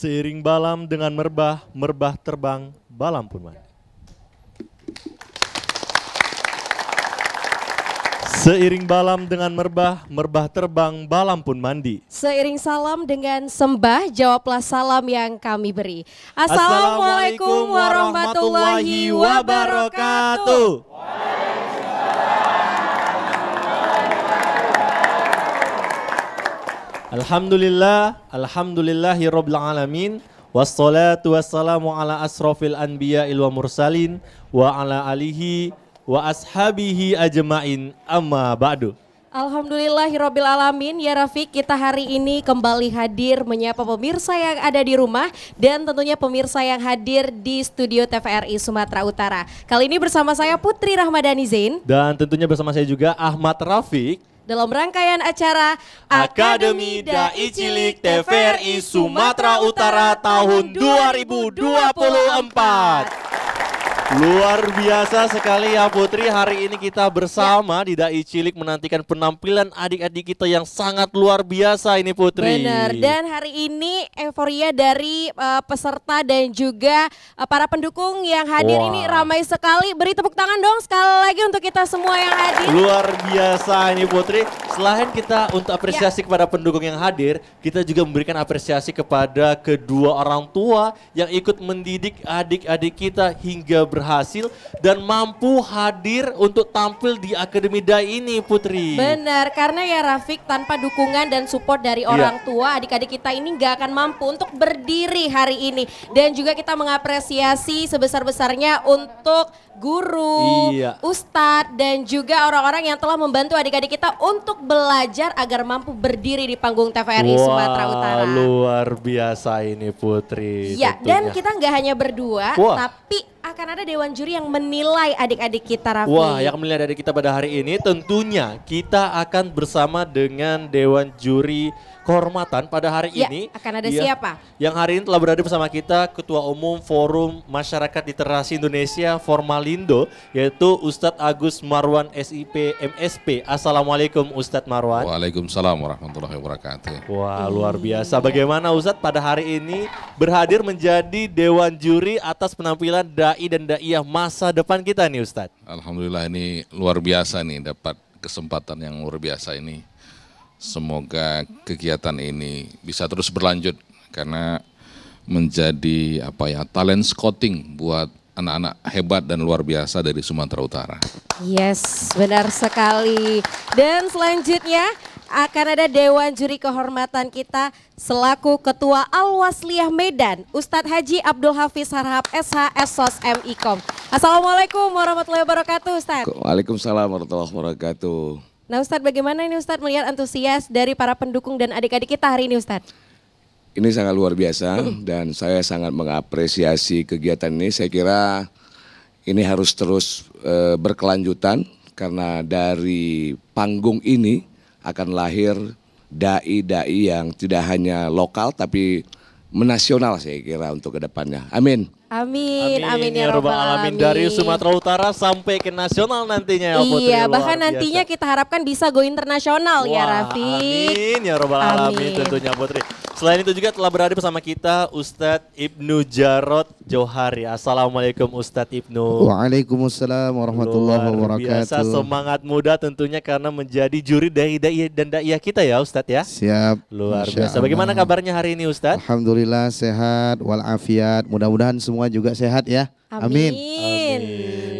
Seiring balam dengan merbah, merbah terbang, balam pun mati. Seiring balam dengan merbah, merbah terbang, balam pun mandi. Seiring salam dengan sembah, jawablah salam yang kami beri. Assalamualaikum warahmatullahi wabarakatuh. Alhamdulillah, alhamdulillahi rabbil alamin. Wassalatu wassalamu ala asrafil anbiya wa mursalin wa ala alihi wa ashabihi ajmain amma ba'du. Alhamdulillahirobbil alamin ya Rafiq kita hari ini kembali hadir menyapa pemirsa yang ada di rumah dan tentunya pemirsa yang hadir di studio TVRI Sumatera Utara. Kali ini bersama saya Putri Rahmadani Zain dan tentunya bersama saya juga Ahmad Rafiq dalam rangkaian acara Akademi Dai Cilik TVRI Sumatera Utara tahun 2024. Luar biasa sekali ya Putri, hari ini kita bersama ya. di Dai Cilik menantikan penampilan adik-adik kita yang sangat luar biasa ini Putri. Benar, dan hari ini euforia dari uh, peserta dan juga uh, para pendukung yang hadir wow. ini ramai sekali. Beri tepuk tangan dong sekali lagi untuk kita semua yang hadir. Luar biasa ini Putri, selain kita untuk apresiasi ya. kepada pendukung yang hadir, kita juga memberikan apresiasi kepada kedua orang tua yang ikut mendidik adik-adik kita hingga ber berhasil dan mampu hadir untuk tampil di Akademi Dai ini Putri. Benar, karena ya Rafiq tanpa dukungan dan support dari iya. orang iya. tua adik-adik kita ini nggak akan mampu untuk berdiri hari ini. Dan juga kita mengapresiasi sebesar-besarnya untuk guru, iya. ustadz, dan juga orang-orang yang telah membantu adik-adik kita untuk belajar agar mampu berdiri di panggung TVRI Sumatera Utara. Luar biasa ini Putri. Ya, dan kita nggak hanya berdua, Wah. tapi akan ada dewan juri yang menilai adik-adik kita Raffi. Wah, yang menilai adik kita pada hari ini tentunya kita akan bersama dengan dewan juri kehormatan pada hari ya, ini. Akan ada ya, siapa? Yang hari ini telah berada bersama kita Ketua Umum Forum Masyarakat Literasi Indonesia Formalindo yaitu Ustadz Agus Marwan SIP MSP. Assalamualaikum Ustadz Marwan. Waalaikumsalam warahmatullahi wabarakatuh. Wah luar biasa. Bagaimana Ustadz pada hari ini berhadir menjadi Dewan Juri atas penampilan Dai dan Daiyah masa depan kita nih Ustadz. Alhamdulillah ini luar biasa nih dapat kesempatan yang luar biasa ini Semoga kegiatan ini bisa terus berlanjut karena menjadi apa ya talent scouting buat anak-anak hebat dan luar biasa dari Sumatera Utara. Yes, benar sekali. Dan selanjutnya akan ada Dewan Juri Kehormatan kita selaku Ketua Alwasliyah Medan, Ustadz Haji Abdul Hafiz Harhab SH SOS MIKOM. Assalamualaikum warahmatullahi wabarakatuh Ustadz. Waalaikumsalam warahmatullahi wabarakatuh. Nah Ustadz bagaimana ini Ustadz melihat antusias dari para pendukung dan adik-adik kita hari ini Ustadz? Ini sangat luar biasa dan saya sangat mengapresiasi kegiatan ini. Saya kira ini harus terus e, berkelanjutan karena dari panggung ini akan lahir dai-dai yang tidak hanya lokal tapi menasional saya kira untuk kedepannya. Amin. Amin, amin, amin ya, ya robbal alamin. Dari Sumatera Utara sampai ke nasional nantinya ya Putri. Iya, ya. bahkan biasa. nantinya kita harapkan bisa go internasional ya Raffi. Amin ya robbal alamin tentunya Putri. Selain itu juga telah berada bersama kita Ustadz Ibnu Jarod Johari. Assalamualaikum Ustadz Ibnu. Waalaikumsalam warahmatullahi wabarakatuh. Biasa semangat muda tentunya karena menjadi juri dari dai dan daiyah kita ya Ustadz ya. Siap. Luar Masya biasa. Bagaimana Allah. kabarnya hari ini Ustadz? Alhamdulillah sehat walafiat. Mudah-mudahan semua juga sehat ya. Amin. Amin. Amin.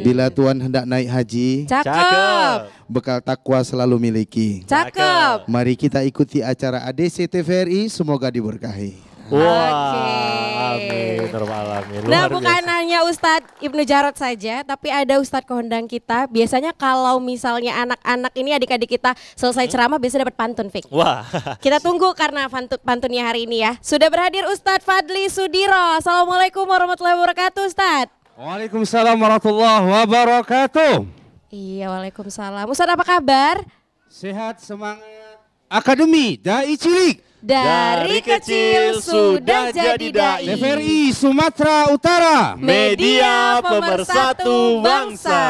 Bila Tuhan hendak naik haji. Cakep. Cakep bekal takwa selalu miliki. Cakep. Mari kita ikuti acara ADC TVRI, semoga diberkahi. Oke. wow, okay. amin, nah, biasa. bukan hanya Ustadz Ibnu Jarot saja, tapi ada Ustadz Kondang kita. Biasanya kalau misalnya anak-anak ini adik-adik kita selesai hmm? ceramah hmm? biasa dapat pantun, Fik. Wah. Kita tunggu karena pantun pantunnya hari ini ya. Sudah berhadir Ustadz Fadli Sudiro. Assalamualaikum warahmatullahi wabarakatuh, Ustadz. Waalaikumsalam warahmatullahi wabarakatuh. Iya, Waalaikumsalam. Ustaz apa kabar? Sehat semangat. Akademi Dai Cilik. Dari, kecil, sudah jadi dai. TVRI Sumatera Utara. Media pemersatu bangsa.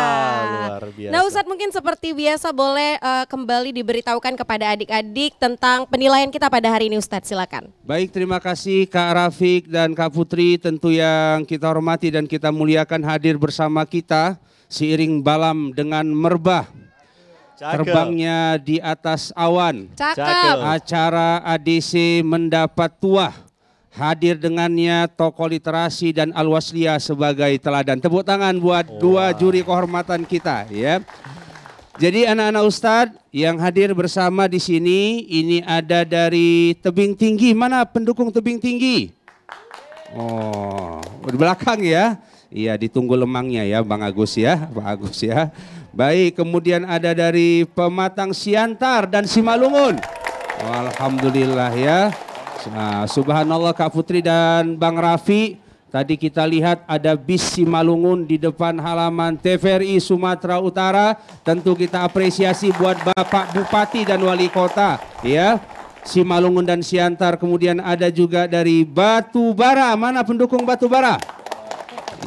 Luar biasa. Nah Ustadz mungkin seperti biasa boleh uh, kembali diberitahukan kepada adik-adik tentang penilaian kita pada hari ini Ustadz silakan. Baik terima kasih Kak Rafiq dan Kak Putri tentu yang kita hormati dan kita muliakan hadir bersama kita seiring Balam dengan merbah. Cakel. Terbangnya di atas awan. Cakel. Acara ADC mendapat tuah. Hadir dengannya tokoh literasi dan alwaslia sebagai teladan. Tepuk tangan buat dua juri kehormatan kita ya. Jadi anak-anak Ustadz yang hadir bersama di sini, ini ada dari Tebing Tinggi. Mana pendukung Tebing Tinggi? Oh, di belakang ya. Iya, ditunggu lemangnya ya Bang Agus ya, Pak Agus ya. Baik, kemudian ada dari Pematang Siantar dan Simalungun. Alhamdulillah ya. Nah, subhanallah Kak Putri dan Bang Raffi. Tadi kita lihat ada bis Simalungun di depan halaman TVRI Sumatera Utara. Tentu kita apresiasi buat Bapak Bupati dan Wali Kota ya. Simalungun dan Siantar kemudian ada juga dari Batubara. Mana pendukung Batubara?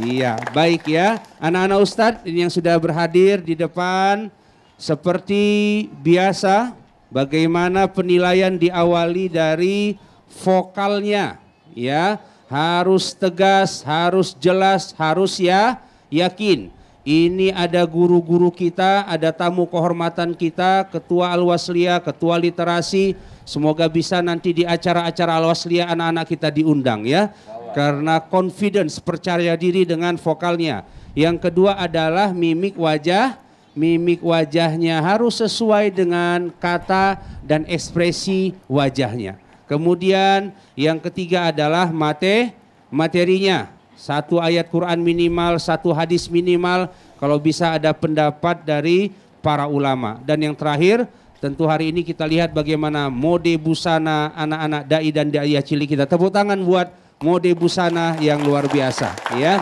Iya, baik ya. Anak-anak Ustadz yang sudah berhadir di depan seperti biasa bagaimana penilaian diawali dari vokalnya ya. Harus tegas, harus jelas, harus ya yakin. Ini ada guru-guru kita, ada tamu kehormatan kita, ketua Alwaslia, ketua literasi. Semoga bisa nanti di acara-acara Alwaslia anak-anak kita diundang ya karena confidence percaya diri dengan vokalnya. Yang kedua adalah mimik wajah, mimik wajahnya harus sesuai dengan kata dan ekspresi wajahnya. Kemudian yang ketiga adalah mate materinya. Satu ayat Quran minimal, satu hadis minimal, kalau bisa ada pendapat dari para ulama. Dan yang terakhir, tentu hari ini kita lihat bagaimana mode busana anak-anak dai dan daiyah cilik kita. Tepuk tangan buat mode busana yang luar biasa ya.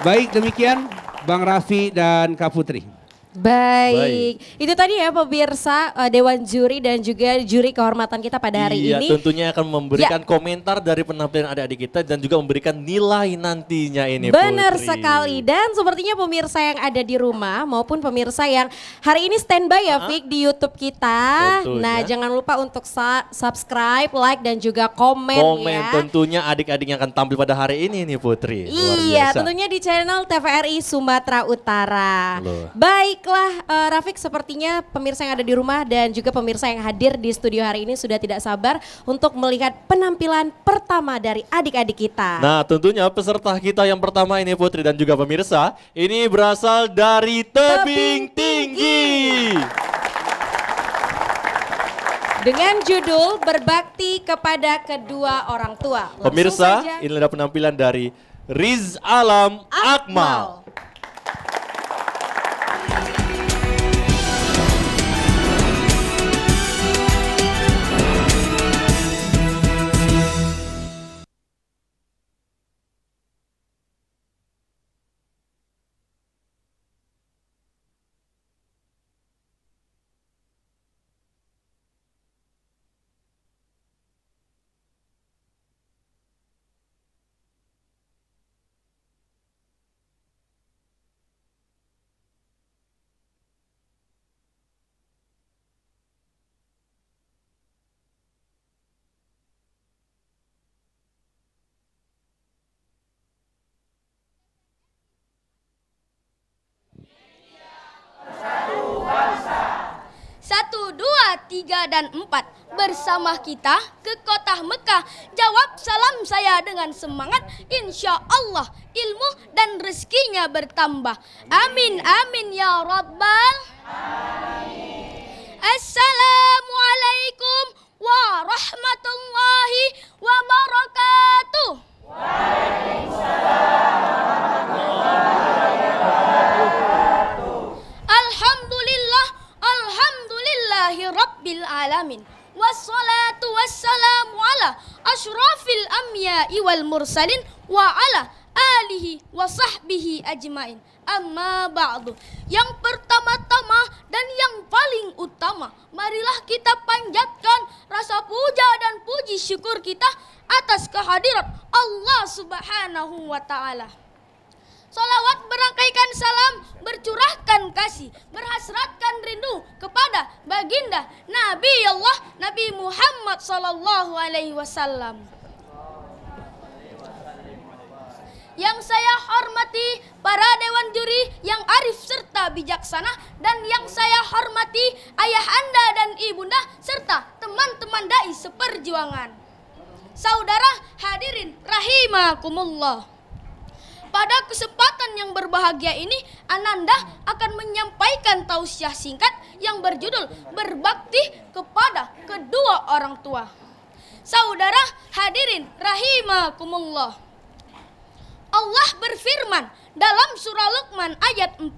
Baik demikian Bang Raffi dan Kak Putri. Baik. Baik, itu tadi ya pemirsa uh, Dewan Juri dan juga juri kehormatan kita pada hari iya, ini. tentunya akan memberikan ya. komentar dari penampilan adik-adik kita dan juga memberikan nilai nantinya ini. Benar sekali dan sepertinya pemirsa yang ada di rumah maupun pemirsa yang hari ini standby ya Vic ah. di YouTube kita. Tentunya. Nah ya. jangan lupa untuk subscribe, like dan juga komen. Komen ya. tentunya adik-adik yang akan tampil pada hari ini nih Putri. Iya tentunya di channel TVRI Sumatera Utara. Loh. Baik Baiklah, uh, eh, Rafik, sepertinya pemirsa yang ada di rumah dan juga pemirsa yang hadir di studio hari ini sudah tidak sabar untuk melihat penampilan pertama dari adik-adik kita. Nah, tentunya peserta kita yang pertama ini Putri dan juga pemirsa, ini berasal dari Tebing, Tinggi. Dengan judul Berbakti kepada Kedua Orang Tua. Langsung pemirsa, saja. adalah penampilan dari Riz Alam Akmal. Akmal. dan empat bersama kita ke kota Mekah. Jawab salam saya dengan semangat. Insya Allah ilmu dan rezekinya bertambah. Amin, amin ya Rabbal. Assalamualaikum warahmatullahi wabarakatuh. Waalaikumsalam. Alhamdulillahi Rabbil Alamin Wassalatu wassalamu ala ashrafil amyai wal mursalin Wa ala alihi wa sahbihi ajmain Amma ba'du Yang pertama-tama dan yang paling utama Marilah kita panjatkan rasa puja dan puji syukur kita Atas kehadirat Allah subhanahu wa ta'ala Salawat berangkaikan salam, bercurahkan kasih, berhasratkan rindu kepada baginda Nabi Allah Nabi Muhammad sallallahu alaihi wasallam. Yang saya hormati para dewan juri yang arif serta bijaksana dan yang saya hormati ayahanda dan ibunda serta teman-teman dai seperjuangan. Saudara hadirin rahimakumullah. Pada kesempatan yang berbahagia ini, Ananda akan menyampaikan tausiah singkat yang berjudul Berbakti kepada kedua orang tua. Saudara hadirin rahimakumullah. Allah berfirman dalam surah Luqman ayat 14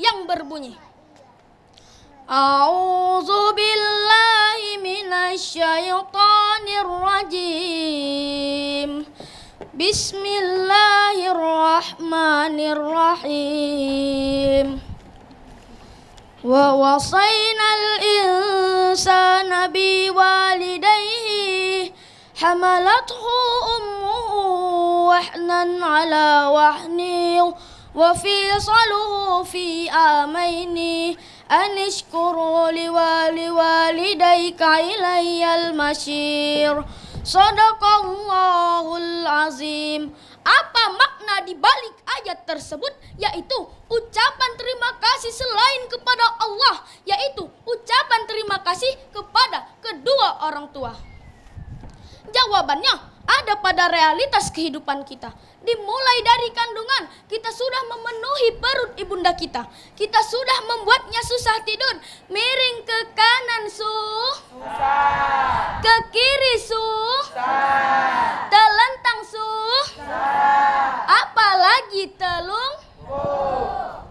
yang berbunyi. A'udzu billahi minasy syaithanir rajim. بسم الله الرحمن الرحيم ووصينا الإنسان بوالديه حملته أمه وحنا على وحن وفيصله في آمين أن اشكروا لوالديك إلي المشير Sadaqallahul azim. Apa makna di balik ayat tersebut? Yaitu ucapan terima kasih selain kepada Allah, yaitu ucapan terima kasih kepada kedua orang tua. Jawabannya ada pada realitas kehidupan kita dimulai dari kandungan kita sudah memenuhi perut ibunda kita. Kita sudah membuatnya susah tidur. Miring ke kanan su, susah. ke kiri su, susah. telentang su, susah. apalagi telung. Oh.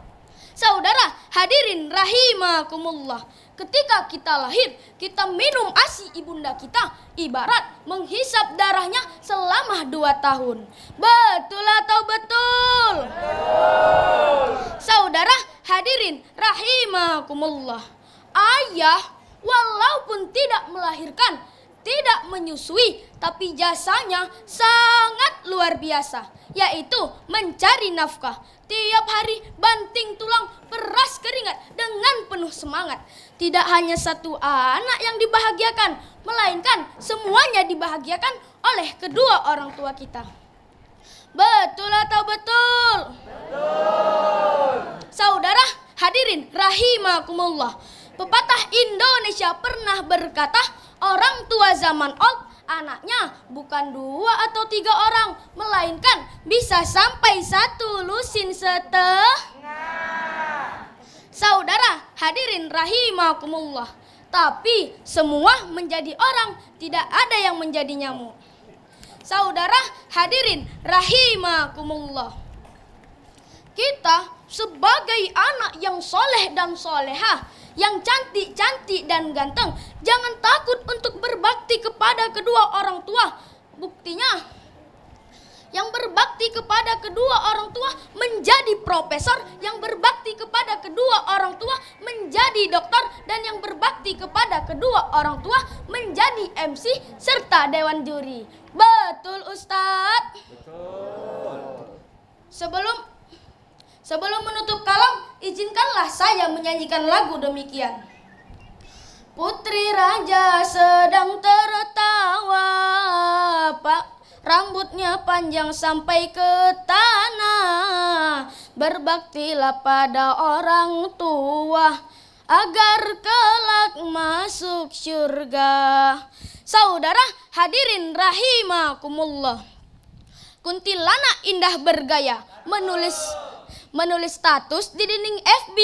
Saudara hadirin rahimakumullah. Ketika kita lahir, kita minum ASI ibunda kita, ibarat menghisap darahnya selama dua tahun. Betul atau betul? Betul. Saudara hadirin rahimakumullah. Ayah walaupun tidak melahirkan, tidak menyusui, tapi jasanya sangat luar biasa, yaitu mencari nafkah. Tiap hari banting tulang, peras keringat dengan penuh semangat. Tidak hanya satu anak yang dibahagiakan, melainkan semuanya dibahagiakan oleh kedua orang tua kita. Betul atau betul? Betul. Saudara, hadirin rahimakumullah. Pepatah Indonesia pernah berkata, orang tua zaman old anaknya bukan dua atau tiga orang, melainkan bisa sampai satu lusin setengah. Saudara, hadirin rahimakumullah. Tapi semua menjadi orang, tidak ada yang menjadi nyamuk. Saudara, hadirin rahimakumullah. Kita sebagai anak yang soleh dan soleha, yang cantik-cantik dan ganteng, jangan takut untuk berbakti kepada kedua orang tua. Buktinya, yang berbakti kepada kedua orang tua menjadi profesor, yang berbakti kepada kedua orang tua menjadi dokter, dan yang berbakti kepada kedua orang tua menjadi MC serta dewan juri. Betul Ustadz? Betul. Sebelum sebelum menutup kalam, izinkanlah saya menyanyikan lagu demikian. Putri Raja sedang tertawa, Pak. Rambutnya panjang sampai ke tanah Berbaktilah pada orang tua Agar kelak masuk surga Saudara hadirin rahimakumullah Kuntilanak indah bergaya Menulis menulis status di dinding FB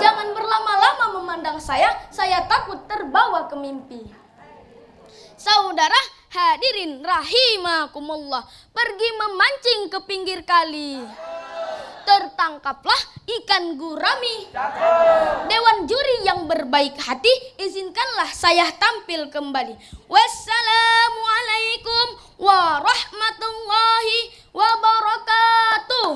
Jangan berlama-lama memandang saya Saya takut terbawa ke mimpi Saudara Hadirin rahimakumullah pergi memancing ke pinggir kali. Tertangkaplah ikan gurami. Dewan juri yang berbaik hati, izinkanlah saya tampil kembali. Wassalamualaikum warahmatullahi wabarakatuh.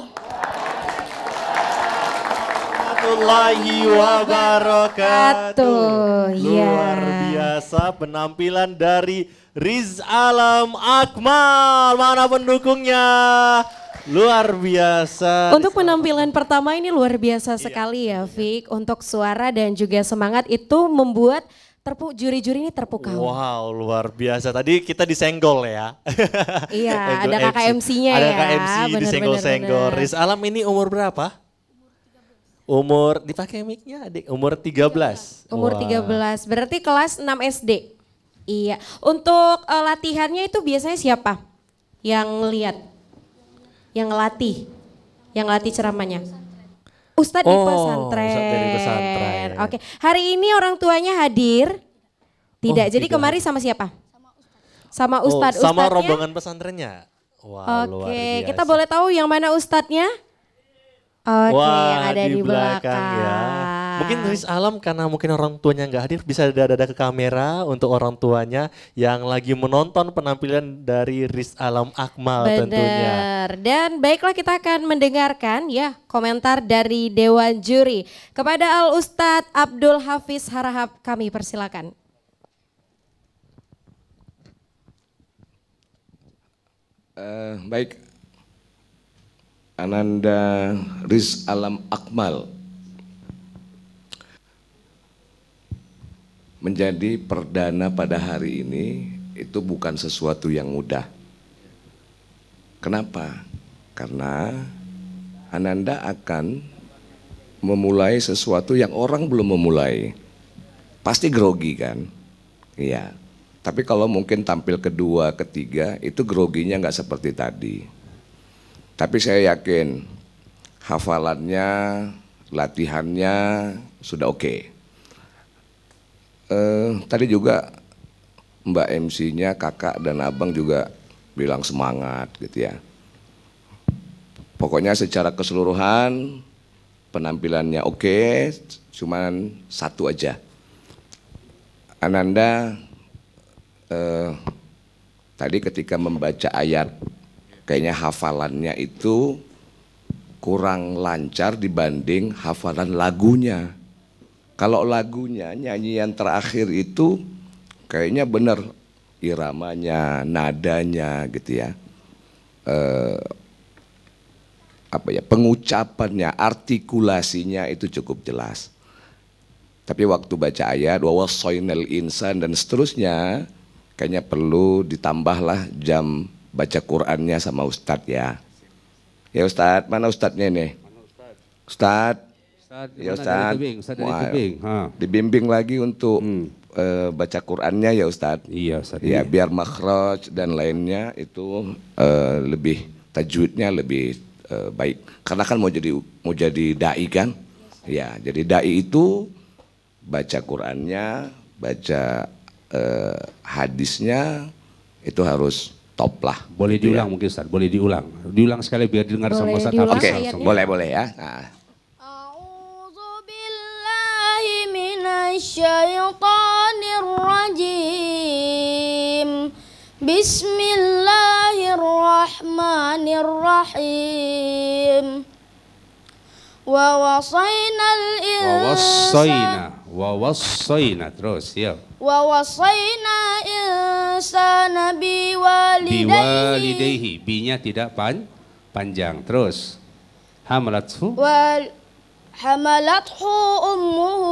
Warahmatullahi wabarakatuh. Iya. Luar biasa penampilan dari Riz Alam Akmal. Mana pendukungnya? Luar biasa. Untuk penampilan pertama ini luar biasa iya. sekali ya Fik. Untuk suara dan juga semangat itu membuat terpuk juri-juri ini terpukau. Wow, luar biasa. Tadi kita disenggol ya. Iya, ada kakak MC-nya ya. Ada kakak MC disenggol-senggol. Riz Alam ini umur berapa? Umur dipakai mic-nya Adik. Umur 13. Umur 13. Wow. Berarti kelas 6 SD. Iya, untuk uh, latihannya itu biasanya siapa yang lihat, yang latih, yang latih ceramahnya? Ustadz oh, di pesantren. Ustadz Oke, hari ini orang tuanya hadir? Tidak. Oh, Jadi tidak. kemarin sama siapa? Sama oh, Ustadz. Oh, sama Ustadznya? rombongan pesantrennya. Wah, Oke, kita boleh tahu yang mana Ustadznya? Oke, Wah, yang ada di, di belakang. belakang ya. Mungkin Riz Alam karena mungkin orang tuanya nggak hadir bisa dada-dada ke kamera untuk orang tuanya yang lagi menonton penampilan dari Riz Alam Akmal Bener. tentunya. Dan baiklah kita akan mendengarkan ya komentar dari Dewan Juri. Kepada Al Ustadz Abdul Hafiz Harahap kami persilakan. Uh, baik, Ananda Riz Alam Akmal menjadi perdana pada hari ini itu bukan sesuatu yang mudah. Kenapa? Karena Ananda akan memulai sesuatu yang orang belum memulai. Pasti grogi kan? Iya. Tapi kalau mungkin tampil kedua, ketiga, itu groginya nggak seperti tadi. Tapi saya yakin hafalannya, latihannya sudah oke. Okay eh, tadi juga Mbak MC-nya, kakak dan abang juga bilang semangat gitu ya. Pokoknya secara keseluruhan penampilannya oke, cuman satu aja. Ananda eh, tadi ketika membaca ayat kayaknya hafalannya itu kurang lancar dibanding hafalan lagunya. Kalau lagunya, nyanyian terakhir itu kayaknya benar iramanya, nadanya gitu ya. Eh, apa ya, pengucapannya, artikulasinya itu cukup jelas. Tapi waktu baca ayat, bahwa soinel insan dan seterusnya, kayaknya perlu ditambahlah jam baca Qurannya sama Ustadz ya. Ya Ustadz, mana Ustadznya nih? Ustadz. Ustaz, ya Ustaz, dari Tubing, Ustaz dari Wah, Tubing. Dibimbing lagi untuk hmm. uh, baca Qur'annya ya Ustaz. Iya Ustaz. Ya, iya. biar makhraj dan lainnya itu uh, lebih tajwidnya lebih uh, baik. Karena kan mau jadi mau jadi dai kan? Ya, jadi dai itu baca Qur'annya, baca uh, hadisnya itu harus top lah. Boleh iya. diulang ya. mungkin Ustaz, boleh diulang. Diulang sekali biar didengar sama Ustaz. Oke, boleh boleh ya. Nah. الشيطان الرجيم بسم الله الرحمن الرحيم ووصينا الإنسان ووصينا ووصينا terus ووصينا الإنسان بوالديه بوالديه binya tidak pan panjang terus hamlathu حملته أمه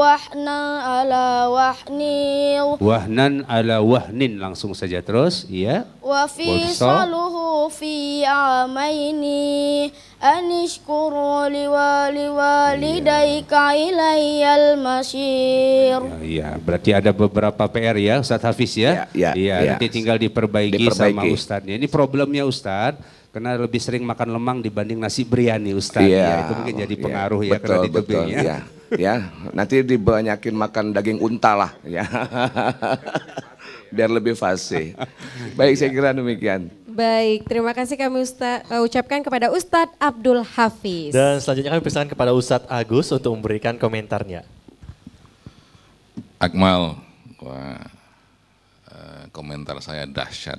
wahna ala wahni wahnan ala wahnin langsung saja terus ya. iya wa fi saluhu fi amaini anishkuru li wa li walidayka ilayyal ya, berarti ada beberapa PR ya Ustaz Hafiz ya iya ya, ya, ya. nanti tinggal diperbaiki, diperbaiki. sama Ustaznya ini problemnya Ustaz karena lebih sering makan lemang dibanding nasi biryani Ustaz. Yeah. Ya, itu mungkin jadi pengaruh yeah. ya betul, karena betul, ya. ya. ya, nanti dibanyakin makan daging unta lah ya. Biar lebih fasih. Baik, saya kira demikian. Baik, terima kasih kami Ustaz, uh, eh, ucapkan kepada Ustadz Abdul Hafiz. Dan selanjutnya kami pesan kepada Ustadz Agus untuk memberikan komentarnya. Akmal, wah, eh, komentar saya dahsyat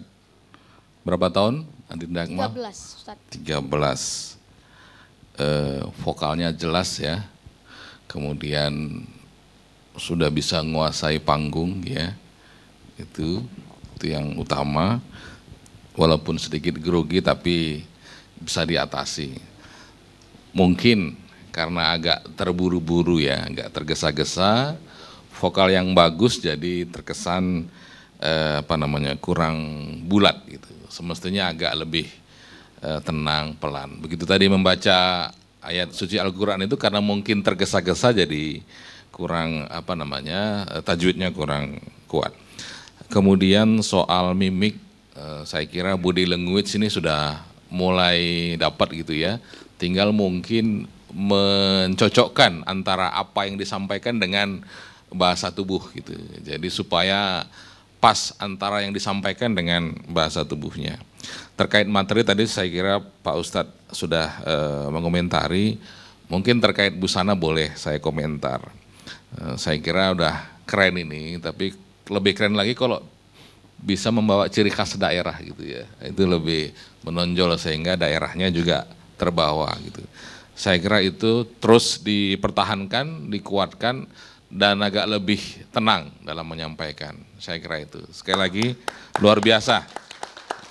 berapa tahun Andi Dagma? 13 Ustaz. 13. Eh, vokalnya jelas ya. Kemudian sudah bisa menguasai panggung ya. Itu itu yang utama. Walaupun sedikit grogi tapi bisa diatasi. Mungkin karena agak terburu-buru ya, agak tergesa-gesa, vokal yang bagus jadi terkesan eh, apa namanya kurang bulat gitu semestinya agak lebih uh, tenang, pelan. Begitu tadi membaca ayat suci Al-Quran itu karena mungkin tergesa-gesa jadi kurang apa namanya eh, tajwidnya kurang kuat. Kemudian soal mimik, uh, saya kira Budi language ini sudah mulai dapat gitu ya. Tinggal mungkin mencocokkan antara apa yang disampaikan dengan bahasa tubuh gitu. Jadi supaya pas antara yang disampaikan dengan bahasa tubuhnya. Terkait materi tadi saya kira Pak Ustadz sudah e, mengomentari, mungkin terkait busana boleh saya komentar. E, saya kira udah keren ini, tapi lebih keren lagi kalau bisa membawa ciri khas daerah gitu ya. Itu lebih menonjol sehingga daerahnya juga terbawa gitu. Saya kira itu terus dipertahankan, dikuatkan, dan agak lebih tenang dalam menyampaikan. Saya kira itu. Sekali lagi luar biasa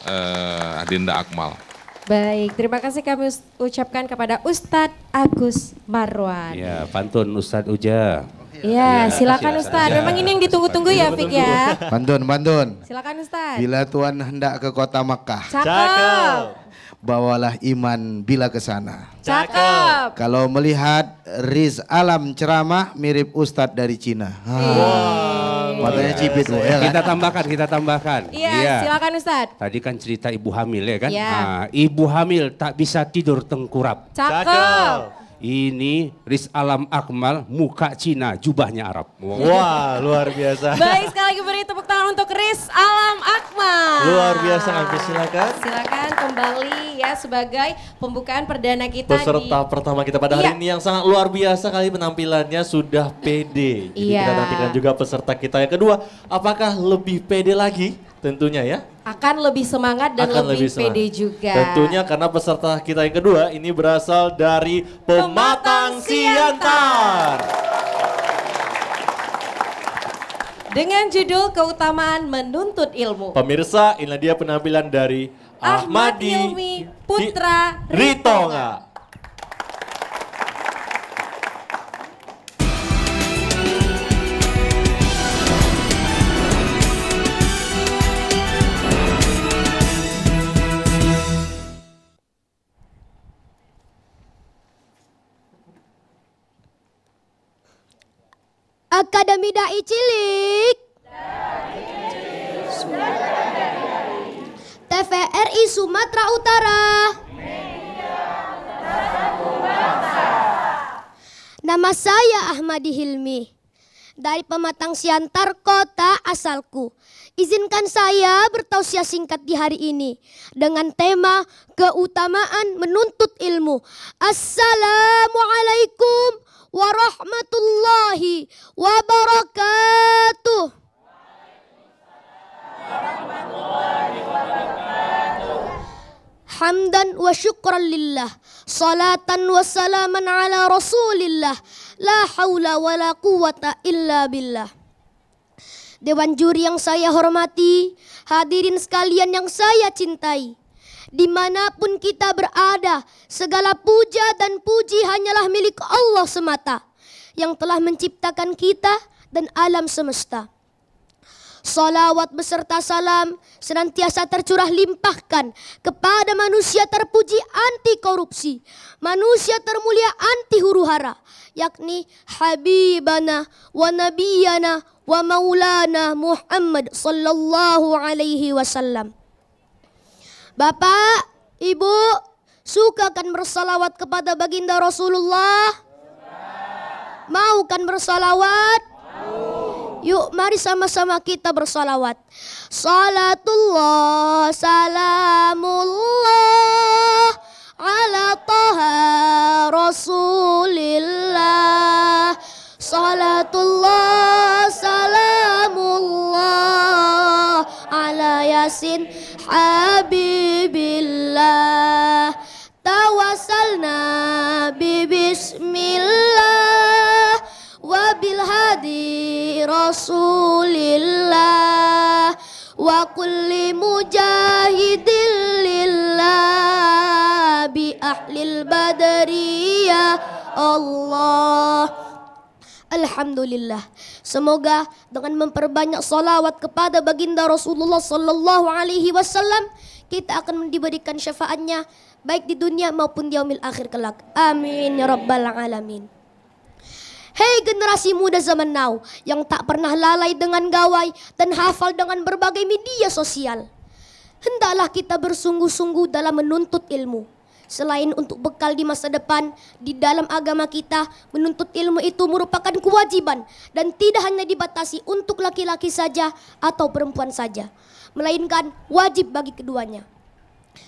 eh, Adinda Akmal. Baik, terima kasih kami ucapkan kepada Ustadz Agus Marwan. Ya, pantun Ustadz Uja. Ya, ya silakan Ustadz. Memang ini yang ditunggu-tunggu ya, Fik ya. Pantun, pantun. Silakan Ustadz. Bila Tuhan hendak ke kota Mekah. Cakep. Cakep bawalah iman bila ke sana. Cakep. Kalau melihat Riz Alam ceramah mirip Ustadz dari Cina. Iya. Wow. Matanya cipit loh ya Kita kan? tambahkan, kita tambahkan. Iya, iya, silakan Ustadz. Tadi kan cerita ibu hamil ya kan? Ya. ibu hamil tak bisa tidur tengkurap. Cakep. Cakep ini Riz Alam Akmal muka Cina, jubahnya Arab. Wow. Wah, luar biasa. Baik, sekali lagi beri tepuk tangan untuk Riz Alam Akmal. Luar biasa, Abi silakan. Silakan kembali ya sebagai pembukaan perdana kita Peserta di... pertama kita pada iya. hari ini yang sangat luar biasa kali penampilannya sudah pede. Jadi iya. kita nantikan juga peserta kita yang kedua, apakah lebih pede lagi? tentunya ya. Akan lebih semangat dan Akan lebih, lebih pede juga. Tentunya karena peserta kita yang kedua ini berasal dari Pematang Siantar. Dengan judul keutamaan menuntut ilmu. Pemirsa, inilah dia penampilan dari Ahmad Ilmi Putra Ritonga. Ritonga. Akademi Dai Cilik. TVRI Sumatera Utara. Nama saya Ahmadi Hilmi dari Pematang Siantar kota asalku. Izinkan saya bertausiah singkat di hari ini dengan tema keutamaan menuntut ilmu. Assalamualaikum warahmatullahi wabarakatuh. Hamdan wa syukran lillah Salatan wa salaman ala rasulillah La hawla wa la quwata illa billah Dewan juri yang saya hormati Hadirin sekalian yang saya cintai dimanapun kita berada, segala puja dan puji hanyalah milik Allah semata yang telah menciptakan kita dan alam semesta. Salawat beserta salam senantiasa tercurah limpahkan kepada manusia terpuji anti korupsi, manusia termulia anti huru hara, yakni Habibana wa Nabiyana wa Maulana Muhammad sallallahu alaihi wasallam. Bapak, Ibu, suka kan bersalawat kepada baginda Rasulullah? Mau kan bersalawat? Yuk mari sama-sama kita bersalawat. Salatullah, salamullah ala taha Rasulillah. Salatullah salamullah ala yasin habibillah tawassalna bi bismillah wa bil hadi rasulillah wa kulli mujahidin lillah bi ahlil badriyah Allah Alhamdulillah. Semoga dengan memperbanyak salawat kepada baginda Rasulullah sallallahu alaihi wasallam kita akan diberikan syafaatnya baik di dunia maupun di yaumil akhir kelak. Amin ya rabbal alamin. Hei generasi muda zaman now yang tak pernah lalai dengan gawai dan hafal dengan berbagai media sosial. Hendaklah kita bersungguh-sungguh dalam menuntut ilmu Selain untuk bekal di masa depan, di dalam agama kita menuntut ilmu itu merupakan kewajiban dan tidak hanya dibatasi untuk laki-laki saja atau perempuan saja, melainkan wajib bagi keduanya.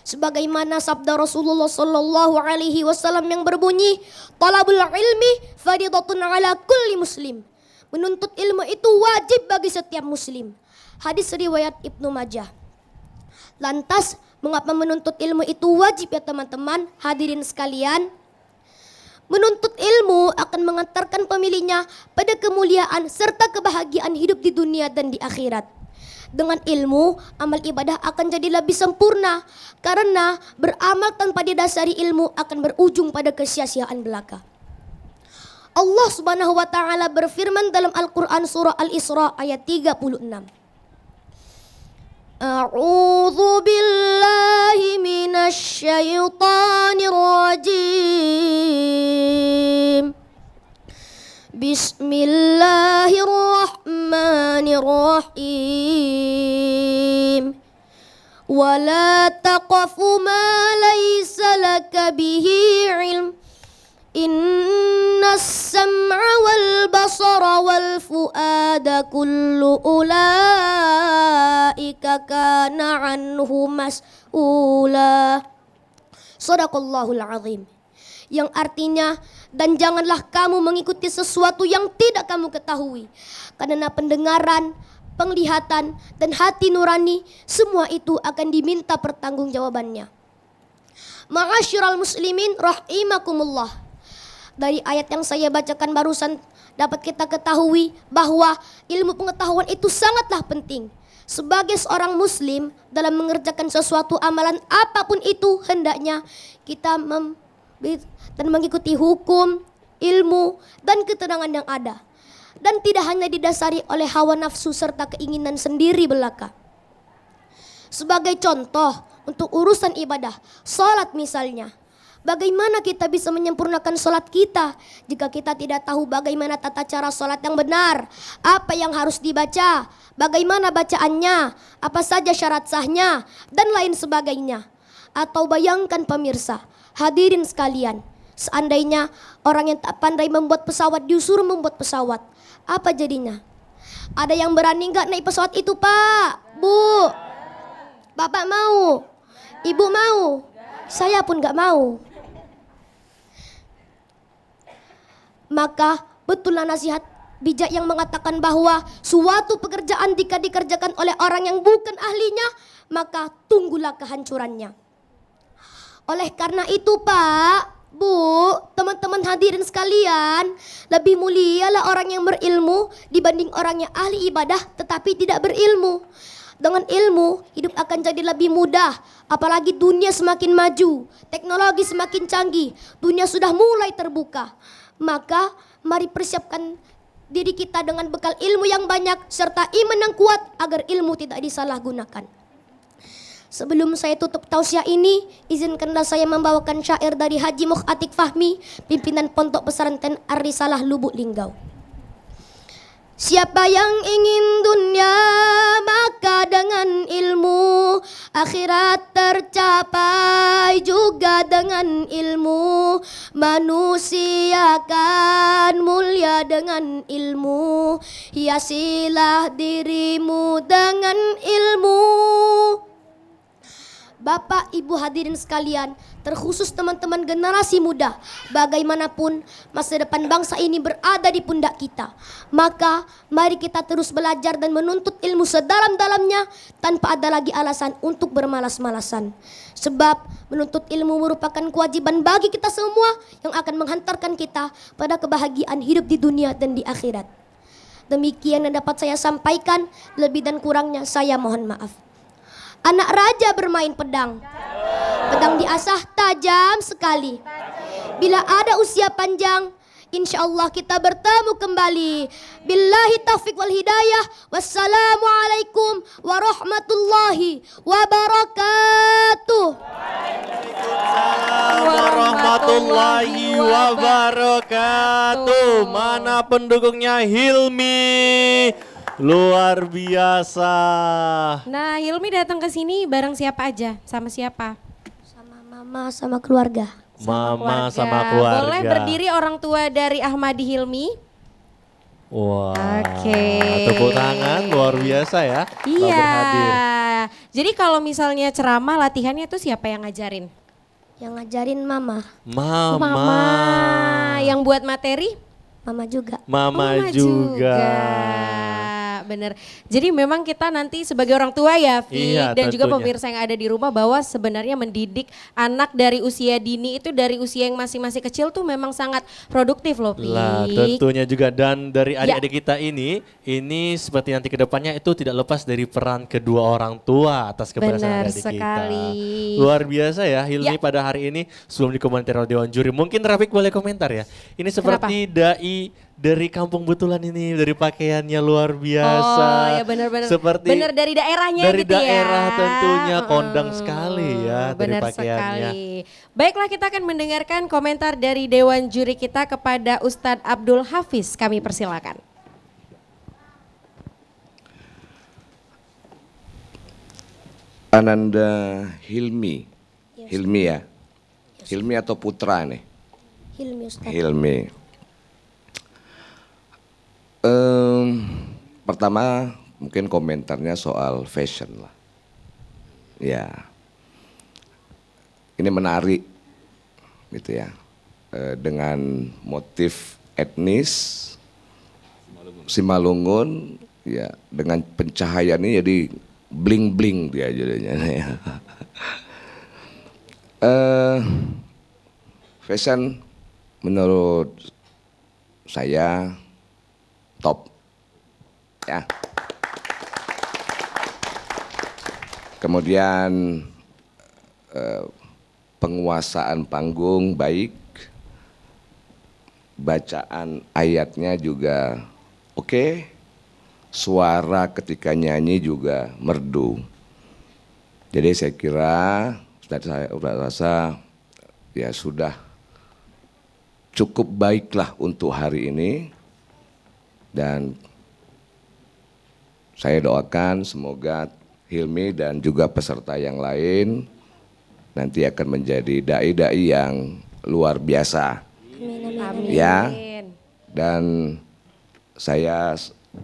Sebagaimana sabda Rasulullah Sallallahu Alaihi Wasallam yang berbunyi, "Talabul ilmi faridatun ala kulli muslim." Menuntut ilmu itu wajib bagi setiap muslim. Hadis riwayat Ibnu Majah. Lantas Mengapa menuntut ilmu itu wajib ya teman-teman? Hadirin sekalian, Menuntut ilmu akan mengantarkan pemilihnya pada kemuliaan serta kebahagiaan hidup di dunia dan di akhirat. Dengan ilmu, amal ibadah akan jadi lebih sempurna karena beramal tanpa didasari ilmu akan berujung pada kesia-siaan belaka. Allah Subhanahu wa taala berfirman dalam Al-Qur'an surah Al-Isra ayat 36. أعوذ بالله من الشيطان الرجيم بسم الله الرحمن الرحيم ولا تقف ما ليس لك به علم Inna sam'a wal basara wal fuada kullu ulaika kana anhu mas'ula. Sadaqallahul azim. Yang artinya dan janganlah kamu mengikuti sesuatu yang tidak kamu ketahui. Karena pendengaran, penglihatan, dan hati nurani semua itu akan diminta pertanggungjawabannya. Ma'asyiral muslimin rahimakumullah. Dari ayat yang saya bacakan barusan dapat kita ketahui bahwa ilmu pengetahuan itu sangatlah penting. Sebagai seorang muslim dalam mengerjakan sesuatu amalan apapun itu hendaknya kita mem dan mengikuti hukum, ilmu, dan ketenangan yang ada. Dan tidak hanya didasari oleh hawa nafsu serta keinginan sendiri belaka. Sebagai contoh, untuk urusan ibadah, sholat misalnya, Bagaimana kita bisa menyempurnakan sholat kita jika kita tidak tahu bagaimana tata cara sholat yang benar, apa yang harus dibaca, bagaimana bacaannya, apa saja syarat sahnya, dan lain sebagainya. Atau bayangkan pemirsa, hadirin sekalian, seandainya orang yang tak pandai membuat pesawat diusur membuat pesawat, apa jadinya? Ada yang berani nggak naik pesawat itu pak, bu, bapak mau, ibu mau, saya pun nggak mau. maka betullah nasihat bijak yang mengatakan bahwa suatu pekerjaan jika dikerjakan oleh orang yang bukan ahlinya, maka tunggulah kehancurannya. Oleh karena itu, Pak, Bu, teman-teman hadirin sekalian, lebih mulialah orang yang berilmu dibanding orang yang ahli ibadah tetapi tidak berilmu. Dengan ilmu, hidup akan jadi lebih mudah. Apalagi dunia semakin maju, teknologi semakin canggih, dunia sudah mulai terbuka maka mari persiapkan diri kita dengan bekal ilmu yang banyak serta iman yang kuat agar ilmu tidak disalahgunakan. Sebelum saya tutup tausiah ini, izinkanlah saya membawakan syair dari Haji Muhatik Fahmi, pimpinan Pondok Pesantren Ar-Risalah Lubuk Linggau. Siapa yang ingin dunia maka dengan ilmu Akhirat tercapai juga dengan ilmu Manusia akan mulia dengan ilmu Hiasilah dirimu dengan ilmu Bapak Ibu hadirin sekalian terkhusus teman-teman generasi muda. Bagaimanapun masa depan bangsa ini berada di pundak kita. Maka mari kita terus belajar dan menuntut ilmu sedalam-dalamnya tanpa ada lagi alasan untuk bermalas-malasan. Sebab menuntut ilmu merupakan kewajiban bagi kita semua yang akan menghantarkan kita pada kebahagiaan hidup di dunia dan di akhirat. Demikian yang dapat saya sampaikan, lebih dan kurangnya saya mohon maaf. Anak raja bermain pedang. Pedang diasah tajam sekali. Bila ada usia panjang, insya Allah kita bertemu kembali. Billahi taufiq wal hidayah. Wassalamualaikum warahmatullahi wabarakatuh. Waalaikumsalam warahmatullahi wabarakatuh. Mana pendukungnya Hilmi? Luar biasa. Nah, Hilmi datang ke sini bareng siapa aja? Sama siapa? Sama mama, sama keluarga. Sama mama keluarga. sama keluarga. Boleh berdiri orang tua dari Ahmadi Hilmi? Wow. Oke. Okay. Tepuk tangan luar biasa ya. Iya. Jadi kalau misalnya ceramah latihannya tuh siapa yang ngajarin? Yang ngajarin mama. Mama. Mama. Yang buat materi? Mama juga. Mama, mama juga. juga benar. Jadi memang kita nanti sebagai orang tua ya, Fi, iya, dan tentunya. juga pemirsa yang ada di rumah bahwa sebenarnya mendidik anak dari usia dini itu dari usia yang masih-masih kecil tuh memang sangat produktif loh, Fi. Lah, tentunya juga dan dari ya. adik-adik ya. kita ini, ini seperti nanti kedepannya itu tidak lepas dari peran kedua orang tua atas keberhasilan adik sekali. Luar biasa ya Hilmi ya. pada hari ini sebelum dikomentari oleh Dewan Juri. Mungkin Rafiq boleh komentar ya. Ini seperti Kenapa? dai dari kampung Betulan ini dari pakaiannya luar biasa. Oh ya benar-benar. Seperti benar dari daerahnya dari gitu daerah ya. daerah tentunya kondang sekali ya bener dari pakaiannya. Sekali. Baiklah kita akan mendengarkan komentar dari dewan juri kita kepada Ustadz Abdul Hafiz. Kami persilakan. Ananda Hilmi. Hilmi ya. Hilmi atau Putra nih? Hilmi Hilmi. Um, pertama mungkin komentarnya soal fashion lah. Ya, ini menarik gitu ya e, dengan motif etnis Simalungun ya dengan pencahayaan ini jadi bling bling dia jadinya ya. e, fashion menurut saya top. Ya. Kemudian eh, penguasaan panggung baik, bacaan ayatnya juga oke, okay. suara ketika nyanyi juga merdu. Jadi saya kira sudah saya sudah rasa ya sudah cukup baiklah untuk hari ini dan saya doakan semoga Hilmi dan juga peserta yang lain nanti akan menjadi dai-dai yang luar biasa. Amin, Ya. Dan saya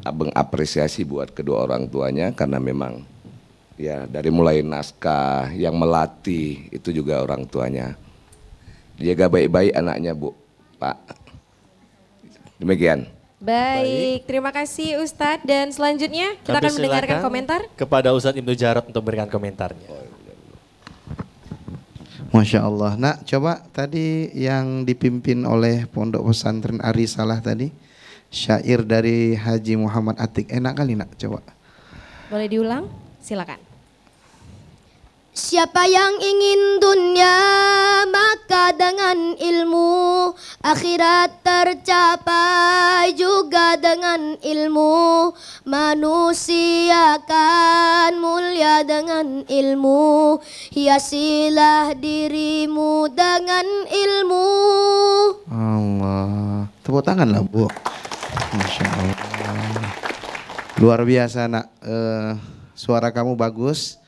mengapresiasi buat kedua orang tuanya karena memang ya dari mulai naskah yang melatih itu juga orang tuanya. Jaga baik-baik anaknya, Bu. Pak. Demikian. Baik, terima kasih Ustadz dan selanjutnya kita Kami akan mendengarkan komentar kepada Ustadz Ibnu Jarot untuk memberikan komentarnya. Oh, iya, iya. Masya Allah. Nak, coba tadi yang dipimpin oleh Pondok Pesantren Ari Salah tadi, syair dari Haji Muhammad Atik. Enak kali nak, coba. Boleh diulang? Silakan. Siapa yang ingin dunia maka dengan ilmu Akhirat tercapai juga dengan ilmu Manusia akan mulia dengan ilmu Hiasilah dirimu dengan ilmu Allah Tepuk tanganlah Bu Masya Allah Luar biasa nak uh, Suara kamu bagus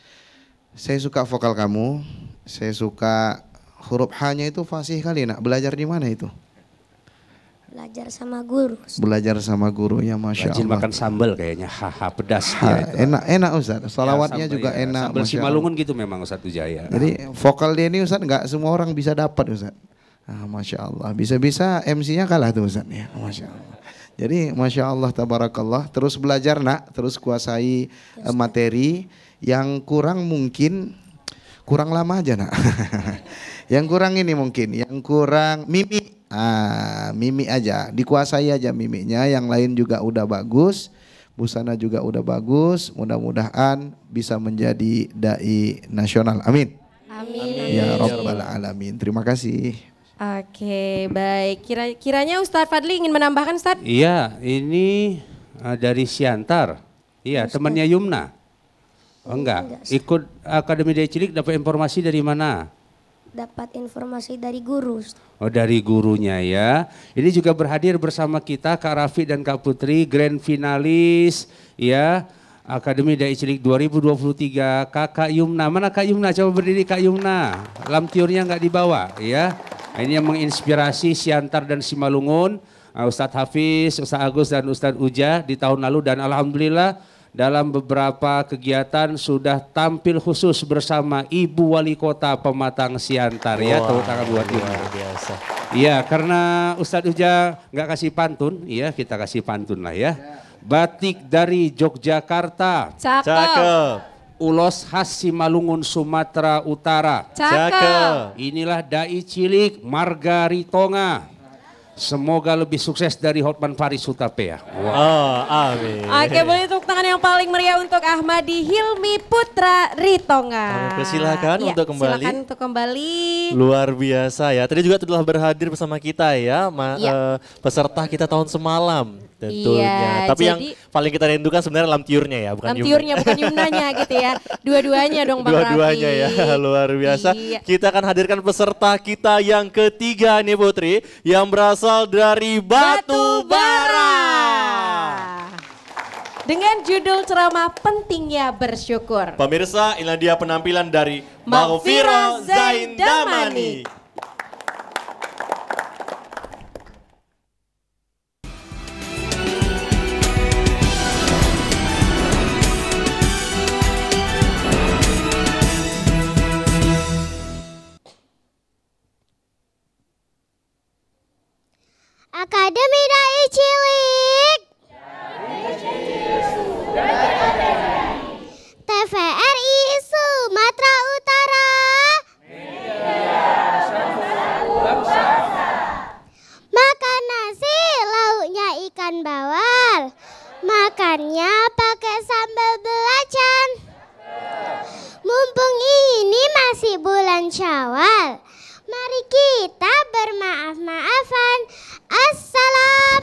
saya suka vokal kamu, saya suka huruf H-nya itu fasih kali nak. Belajar di mana itu? Belajar sama guru. Belajar sama guru ya masya Rajin Allah. makan sambal kayaknya, haha pedas. Ha, enak enak Ustaz, ya, salawatnya ya, juga ya. enak. Sambal Simalungun gitu memang Ustaz Ujaya. Jadi vokal dia ini Ustaz nggak semua orang bisa dapat Ustaz. Ah, Masya Allah, bisa-bisa MC-nya kalah tuh Ustaz ya, Masya Allah. Jadi Masya Allah, Tabarakallah, terus belajar nak, terus kuasai eh, terus. materi. Yang kurang mungkin kurang lama aja nak. yang kurang ini mungkin, yang kurang mimi. Ah, mimi aja, dikuasai aja miminya. Yang lain juga udah bagus, busana juga udah bagus. Mudah-mudahan bisa menjadi dai nasional. Amin. Amin. Ya robbal Alamin. Terima kasih. Oke, baik. Kira kiranya Ustadz Fadli ingin menambahkan Ustaz? Iya, ini eh, dari Siantar. Iya, temannya Yumna. Oh, enggak. enggak. Ikut Akademi Daya Cilik dapat informasi dari mana? Dapat informasi dari guru. Oh, dari gurunya ya. Ini juga berhadir bersama kita Kak Rafi dan Kak Putri grand finalis ya. Akademi Daya Cilik 2023 Kak Yumna. Mana Kak Yumna? Coba berdiri Kak Yumna. tiurnya nggak dibawa ya. Nah, ini yang menginspirasi Siantar dan Simalungun. Ah, Ustadz Hafiz, Ustadz Agus dan Ustadz Uja di tahun lalu dan Alhamdulillah dalam beberapa kegiatan sudah tampil khusus bersama Ibu Wali Kota Pematang Siantar ya tepuk tangan buat Ibu. biasa. Iya, karena Ustadz Uja nggak kasih pantun, iya kita kasih pantun lah ya. ya. Batik dari Yogyakarta. Cakep. Cakep. Ulos khas Simalungun Sumatera Utara. Cakep. Inilah dai cilik Margaritonga. Semoga lebih sukses dari Hotman Paris Hutapea. Wow. Oh, amin. Oke, boleh tepuk tangan yang paling meriah untuk Ahmadi Hilmi Putra Ritonga. Kami persilahkan ya, untuk kembali. Silakan untuk kembali. Luar biasa ya. Tadi juga telah berhadir bersama kita ya, ya. Uh, peserta kita tahun semalam. Tentunya. Iya, Tapi jadi, yang paling kita rindukan sebenarnya lampiurnya ya, bukan lamtiurnya, bukan yumnanya gitu ya. Dua-duanya dong Bang Dua-duanya ya, luar biasa. Iya. Kita akan hadirkan peserta kita yang ketiga nih Putri, yang berasal dari Batu Bara. Dengan judul ceramah pentingnya bersyukur. Pemirsa, inilah dia penampilan dari Mafira Zaindamani. Zaindamani. Akademi Dai Cilik. TVRI Sumatera Utara. Makan nasi lauknya ikan bawal. Makannya pakai sambal belacan. Mumpung ini masih bulan Syawal, mari kita bermaaf-maafan. Assalamualaikum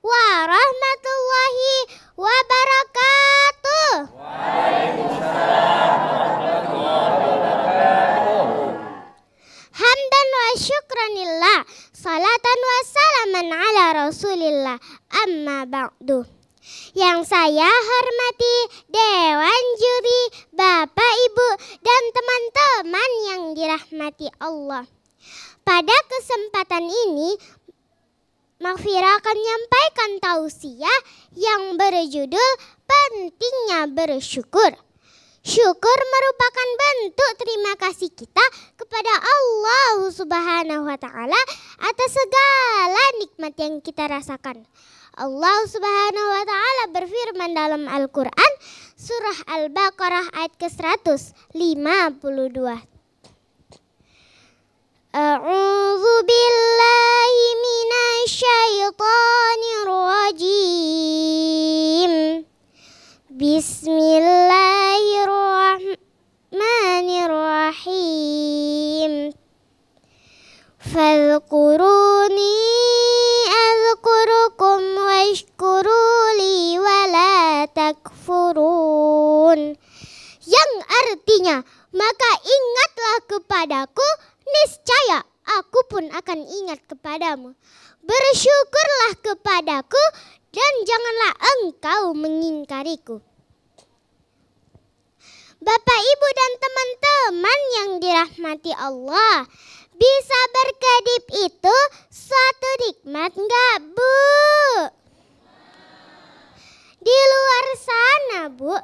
warahmatullahi wabarakatuh. Waalaikumsalam warahmatullahi wabarakatuh. Hamdan wa syukranillah, salatan wa salaman ala rasulillah, amma ba'du. Yang saya hormati Dewan Juri, Bapak, Ibu, dan teman-teman yang dirahmati Allah. Pada kesempatan ini, Ma'fira akan menyampaikan tausiah yang berjudul Pentingnya Bersyukur. Syukur merupakan bentuk terima kasih kita kepada Allah Subhanahu wa taala atas segala nikmat yang kita rasakan. Allah Subhanahu wa taala berfirman dalam Al-Qur'an surah Al-Baqarah ayat ke-152. A'udzu billahi minasy syaithanir rajim. Bismillahirrahmanirrahim. Fadhkuruni azkurukum washkuruli la takfurun. Yang artinya, maka ingatlah kepadaku niscaya aku pun akan ingat kepadamu. Bersyukurlah kepadaku dan janganlah engkau mengingkariku. Bapak, Ibu, dan teman-teman yang dirahmati Allah, bisa berkedip itu suatu nikmat enggak, Bu? Di luar sana, Bu,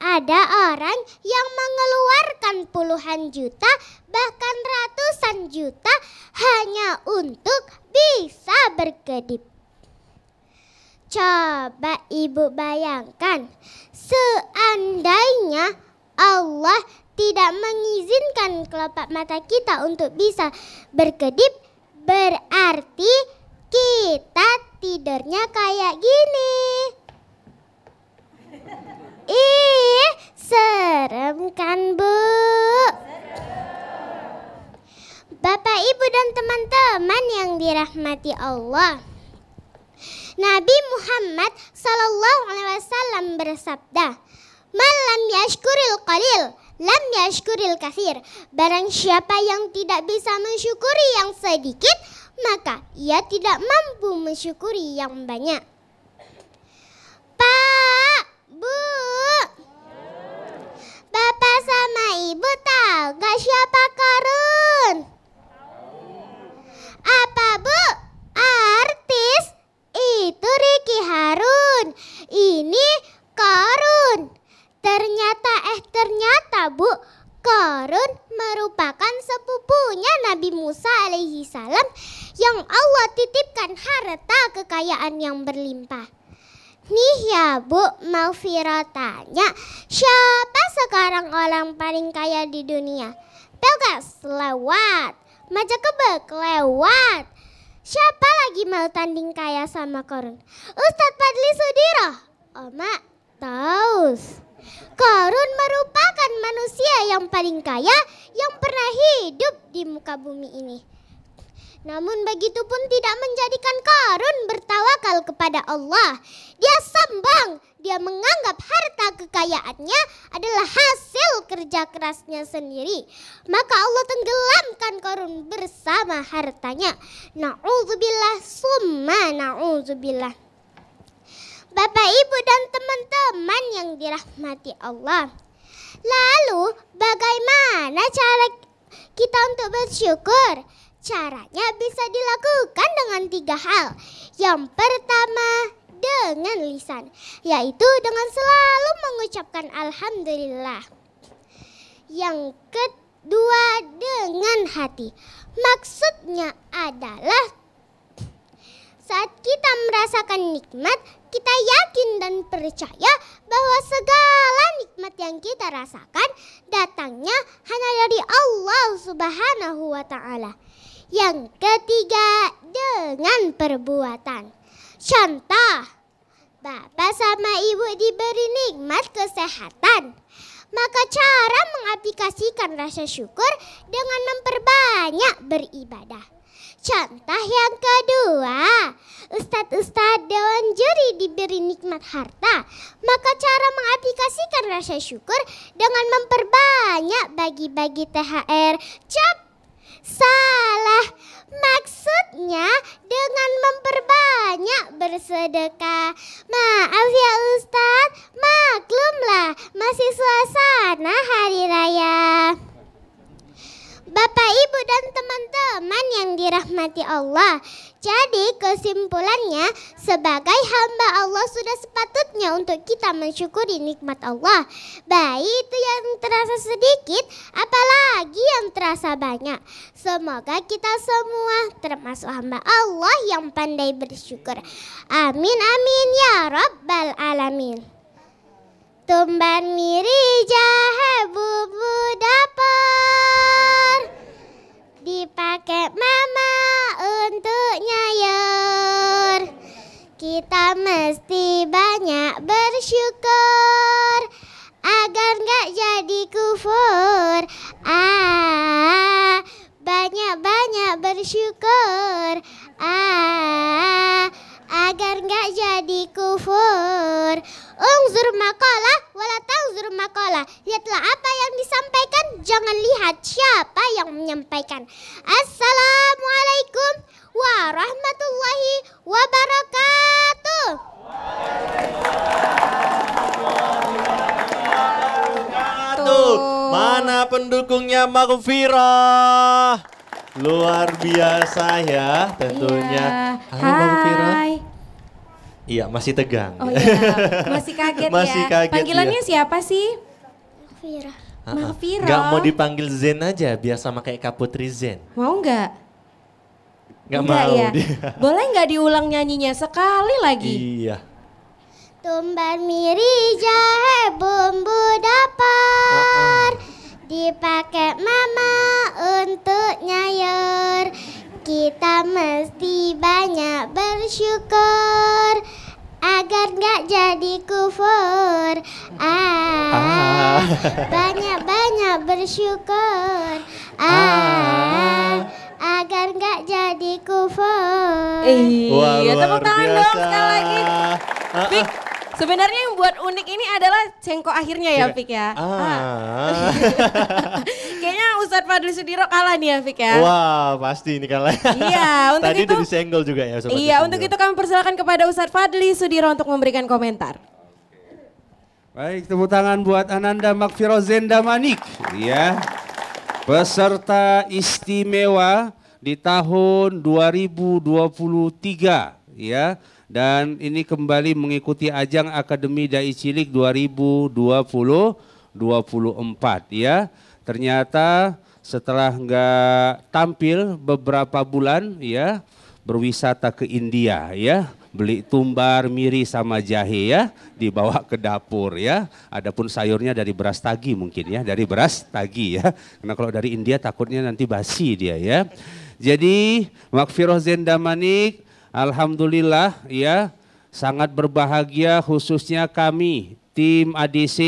ada orang yang mengeluarkan puluhan juta bahkan ratusan juta hanya untuk bisa berkedip. Coba ibu bayangkan seandainya Allah tidak mengizinkan kelopak mata kita untuk bisa berkedip berarti kita tidurnya kayak gini. Serem kan Bu? Bapak, Ibu dan teman-teman yang dirahmati Allah. Nabi Muhammad Sallallahu Alaihi Wasallam bersabda, "Malam yashkuril qalil, lam yashkuril kasir." Barang siapa yang tidak bisa mensyukuri yang sedikit, maka ia tidak mampu mensyukuri yang banyak. Pak, Bu, Bapak sama Ibu tahu gak siapa Korun? Apa Bu? Artis itu Ricky Harun. Ini Korun. Ternyata eh ternyata Bu, Korun merupakan sepupunya Nabi Musa alaihi salam yang Allah titipkan harta kekayaan yang berlimpah. Nih ya Bu, mau Vira tanya, siapa sekarang orang paling kaya di dunia? Pelgas lewat, Majakebek lewat. Siapa lagi mau tanding kaya sama Korun? Ustadz Padli Sudiro, Oma Taus. Korun merupakan manusia yang paling kaya yang pernah hidup di muka bumi ini. Namun begitu pun tidak menjadikan Karun bertawakal kepada Allah. Dia sombong, dia menganggap harta kekayaannya adalah hasil kerja kerasnya sendiri. Maka Allah tenggelamkan Karun bersama hartanya. Na'udzubillah summa na'udzubillah. Bapak, Ibu dan teman-teman yang dirahmati Allah. Lalu bagaimana cara kita untuk bersyukur? Caranya bisa dilakukan dengan tiga hal. Yang pertama, dengan lisan, yaitu dengan selalu mengucapkan alhamdulillah. Yang kedua, dengan hati. Maksudnya adalah saat kita merasakan nikmat, kita yakin dan percaya bahwa segala nikmat yang kita rasakan datangnya hanya dari Allah Subhanahu wa taala. Yang ketiga, dengan perbuatan. Contoh, Bapak sama Ibu diberi nikmat kesehatan. Maka cara mengaplikasikan rasa syukur dengan memperbanyak beribadah. Contoh yang kedua, Ustadz-ustadz Dewan Juri diberi nikmat harta. Maka cara mengaplikasikan rasa syukur dengan memperbanyak bagi-bagi THR, Salah, maksudnya dengan memperbanyak bersedekah. Maaf ya Ustadz, maklumlah masih suasana hari raya. Bapak, Ibu, dan teman-teman yang dirahmati Allah. Jadi kesimpulannya, sebagai hamba Allah sudah sepatutnya untuk kita mensyukuri nikmat Allah. Baik itu yang terasa sedikit, apalagi yang terasa banyak. Semoga kita semua termasuk hamba Allah yang pandai bersyukur. Amin, amin, ya Rabbal Alamin. Tumban miri jahe bubu dapat dipakai mama untuk nyayur. Kita mesti banyak bersyukur agar nggak jadi kufur. Ah, banyak-banyak bersyukur. Ah, agar nggak jadi kufur. Ungzur makalah rumah Makalah. Lihatlah apa yang disampaikan, jangan lihat siapa yang menyampaikan. Assalamualaikum warahmatullahi wabarakatuh. Tuh. Mana pendukungnya makufira Luar biasa ya tentunya. Iya. Halo Makfirah. Iya, masih tegang. Oh iya, masih kaget masih ya. Kaget, Panggilannya iya. siapa sih? Vira. Mahfira. Gak mau dipanggil Zen aja, biar sama kayak Kaputri Zen. Mau nggak? Gak mau ya. dia. Boleh nggak diulang nyanyinya sekali lagi? Iya. Tumbar miri jahe bumbu dapur Dipakai mama untuk nyayur Kita mesti banyak bersyukur agar nggak jadi kufur. Ah, ah. banyak-banyak bersyukur. Ah, ah, agar nggak jadi kufur. Eh, Wah, tepuk tangan dong sekali lagi. Ah, Big Sebenarnya yang buat unik ini adalah cengkok akhirnya ya iya. Fik ya. Ah. ah. Kayaknya Ustadz Fadli Sudiro kalah nih ya Fik ya. Wah pasti ini kalah. Iya untuk Tadi itu. Tadi disenggol juga ya Sobat Iya untuk itu kami persilakan kepada Ustadz Fadli Sudiro untuk memberikan komentar. Baik, tepuk tangan buat Ananda Makfirozen Manik, Iya. Peserta istimewa di tahun 2023 ya dan ini kembali mengikuti ajang Akademi Dai Cilik 2020 24 ya. Ternyata setelah enggak tampil beberapa bulan ya berwisata ke India ya beli tumbar miri sama jahe ya dibawa ke dapur ya adapun sayurnya dari beras tagi mungkin ya dari beras tagi ya karena kalau dari India takutnya nanti basi dia ya jadi makfiroh zendamanik Alhamdulillah ya sangat berbahagia khususnya kami tim ADC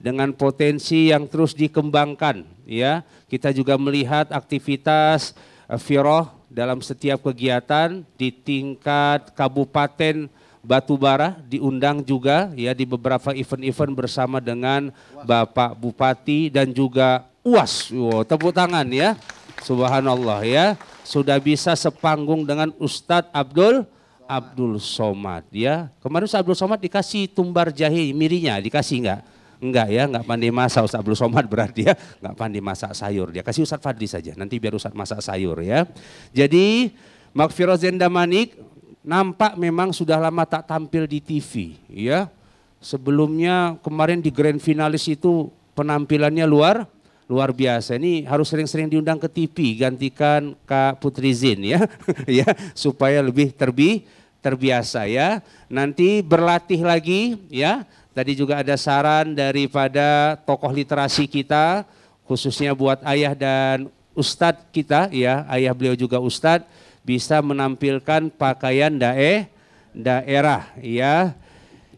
dengan potensi yang terus dikembangkan ya. Kita juga melihat aktivitas Firoh eh, dalam setiap kegiatan di tingkat kabupaten Batubara diundang juga ya di beberapa event-event bersama dengan Bapak Bupati dan juga UAS. Wow, tepuk tangan ya. Subhanallah ya sudah bisa sepanggung dengan Ustadz Abdul Abdul Somad ya. Kemarin Ustadz Abdul Somad dikasih tumbar jahe mirinya, dikasih enggak? Enggak ya, enggak pandai masak Ustadz Abdul Somad berarti ya, enggak pandai masak sayur. Dia kasih Ustadz Fadli saja, nanti biar Ustadz masak sayur ya. Jadi Makfiro Zendamanik nampak memang sudah lama tak tampil di TV ya. Sebelumnya kemarin di grand finalis itu penampilannya luar luar biasa. Ini harus sering-sering diundang ke TV, gantikan Kak Putri Zin ya, ya supaya lebih terbi terbiasa ya. Nanti berlatih lagi ya. Tadi juga ada saran daripada tokoh literasi kita, khususnya buat ayah dan ustadz kita ya, ayah beliau juga ustadz bisa menampilkan pakaian dae daerah ya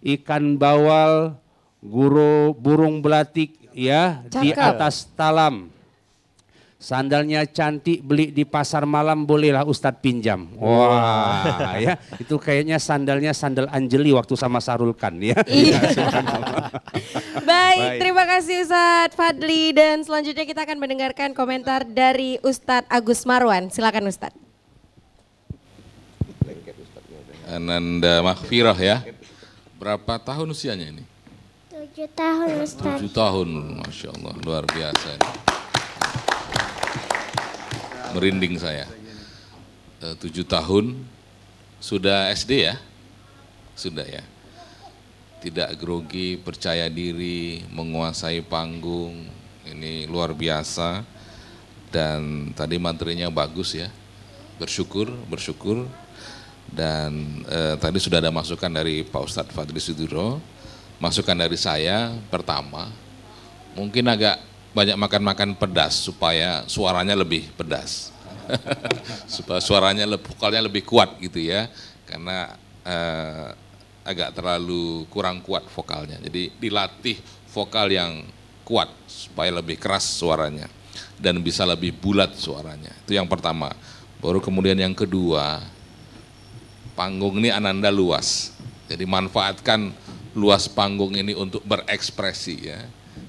ikan bawal guru burung belatik ya Cakep. di atas talam. Sandalnya cantik beli di pasar malam bolehlah Ustadz pinjam. Wah, wow. ya itu kayaknya sandalnya sandal Anjeli waktu sama Sarulkan ya. Iya. Baik, Baik, terima kasih Ustadz Fadli dan selanjutnya kita akan mendengarkan komentar dari Ustadz Agus Marwan. Silakan Ustadz. Ananda Mahfirah ya. Berapa tahun usianya ini? Tujuh tahun Ustaz. Tujuh tahun, Masya Allah, luar biasa. Ini. Merinding saya. 7 eh, tujuh tahun, sudah SD ya? Sudah ya. Tidak grogi, percaya diri, menguasai panggung, ini luar biasa. Dan tadi materinya bagus ya, bersyukur, bersyukur. Dan eh, tadi sudah ada masukan dari Pak Ustadz Fadli Sudiro, masukan dari saya pertama mungkin agak banyak makan-makan pedas supaya suaranya lebih pedas. supaya suaranya vokalnya lebih kuat gitu ya. Karena eh, agak terlalu kurang kuat vokalnya. Jadi dilatih vokal yang kuat supaya lebih keras suaranya dan bisa lebih bulat suaranya. Itu yang pertama. Baru kemudian yang kedua, panggung ini ananda luas. Jadi manfaatkan luas panggung ini untuk berekspresi ya.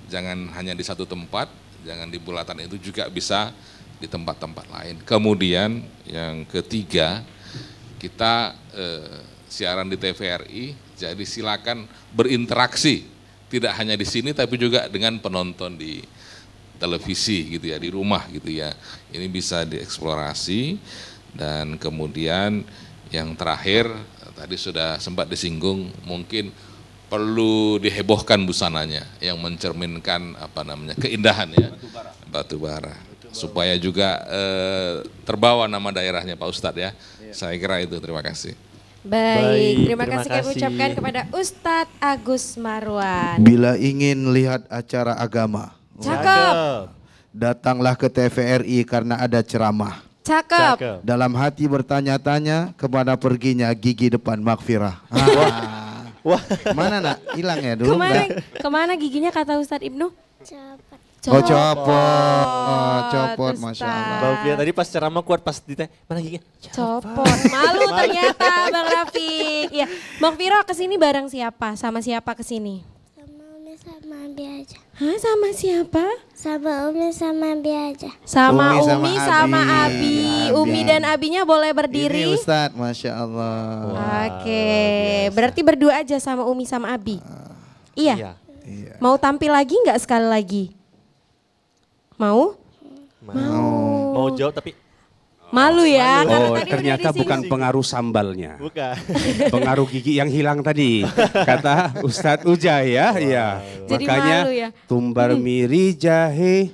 Jangan hanya di satu tempat, jangan di bulatan itu juga bisa di tempat-tempat lain. Kemudian yang ketiga, kita eh, siaran di TVRI, jadi silakan berinteraksi tidak hanya di sini tapi juga dengan penonton di televisi gitu ya di rumah gitu ya ini bisa dieksplorasi dan kemudian yang terakhir tadi sudah sempat disinggung mungkin perlu dihebohkan busananya yang mencerminkan apa namanya keindahan ya batu bara, supaya juga eh, terbawa nama daerahnya Pak Ustadz ya. Iya. Saya kira itu terima kasih. Baik, terima, terima kasih kami ucapkan kepada Ustadz Agus Marwan. Bila ingin lihat acara agama, cakep. Datanglah ke TVRI karena ada ceramah. Cakep. Cakep. Dalam hati bertanya-tanya kepada perginya gigi depan makfirah. Ah. Wah. Mana nak? Hilang ya dulu kemana, Kemana giginya kata Ustadz Ibnu? Copot. Oh copot, oh, copot, masya Allah. Bang Fia tadi pas ceramah kuat pas ditanya mana giginya? Copot. copot. Malu ternyata Bang Raffi. ya Bang Viro kesini bareng siapa? Sama siapa kesini? sama Abi aja. Hah, sama siapa? Sama Umi sama Abi aja. Sama Umi, Umi sama, sama Abi. Iya, Abi. Umi dan Abinya boleh berdiri. Ini Ustaz, Masya Allah. Wow, Oke, biasa. berarti berdua aja sama Umi sama Abi. Uh, iya. iya. Mau tampil lagi nggak sekali lagi? Mau? Mau. Mau. Mau tapi Malu ya. Malu. Oh, ternyata bukan pengaruh sambalnya. Bukan. pengaruh gigi yang hilang tadi. Kata Ustadz Uja ya. Wow. ya. Jadi Makanya malu ya. tumbar hmm. miri jahe,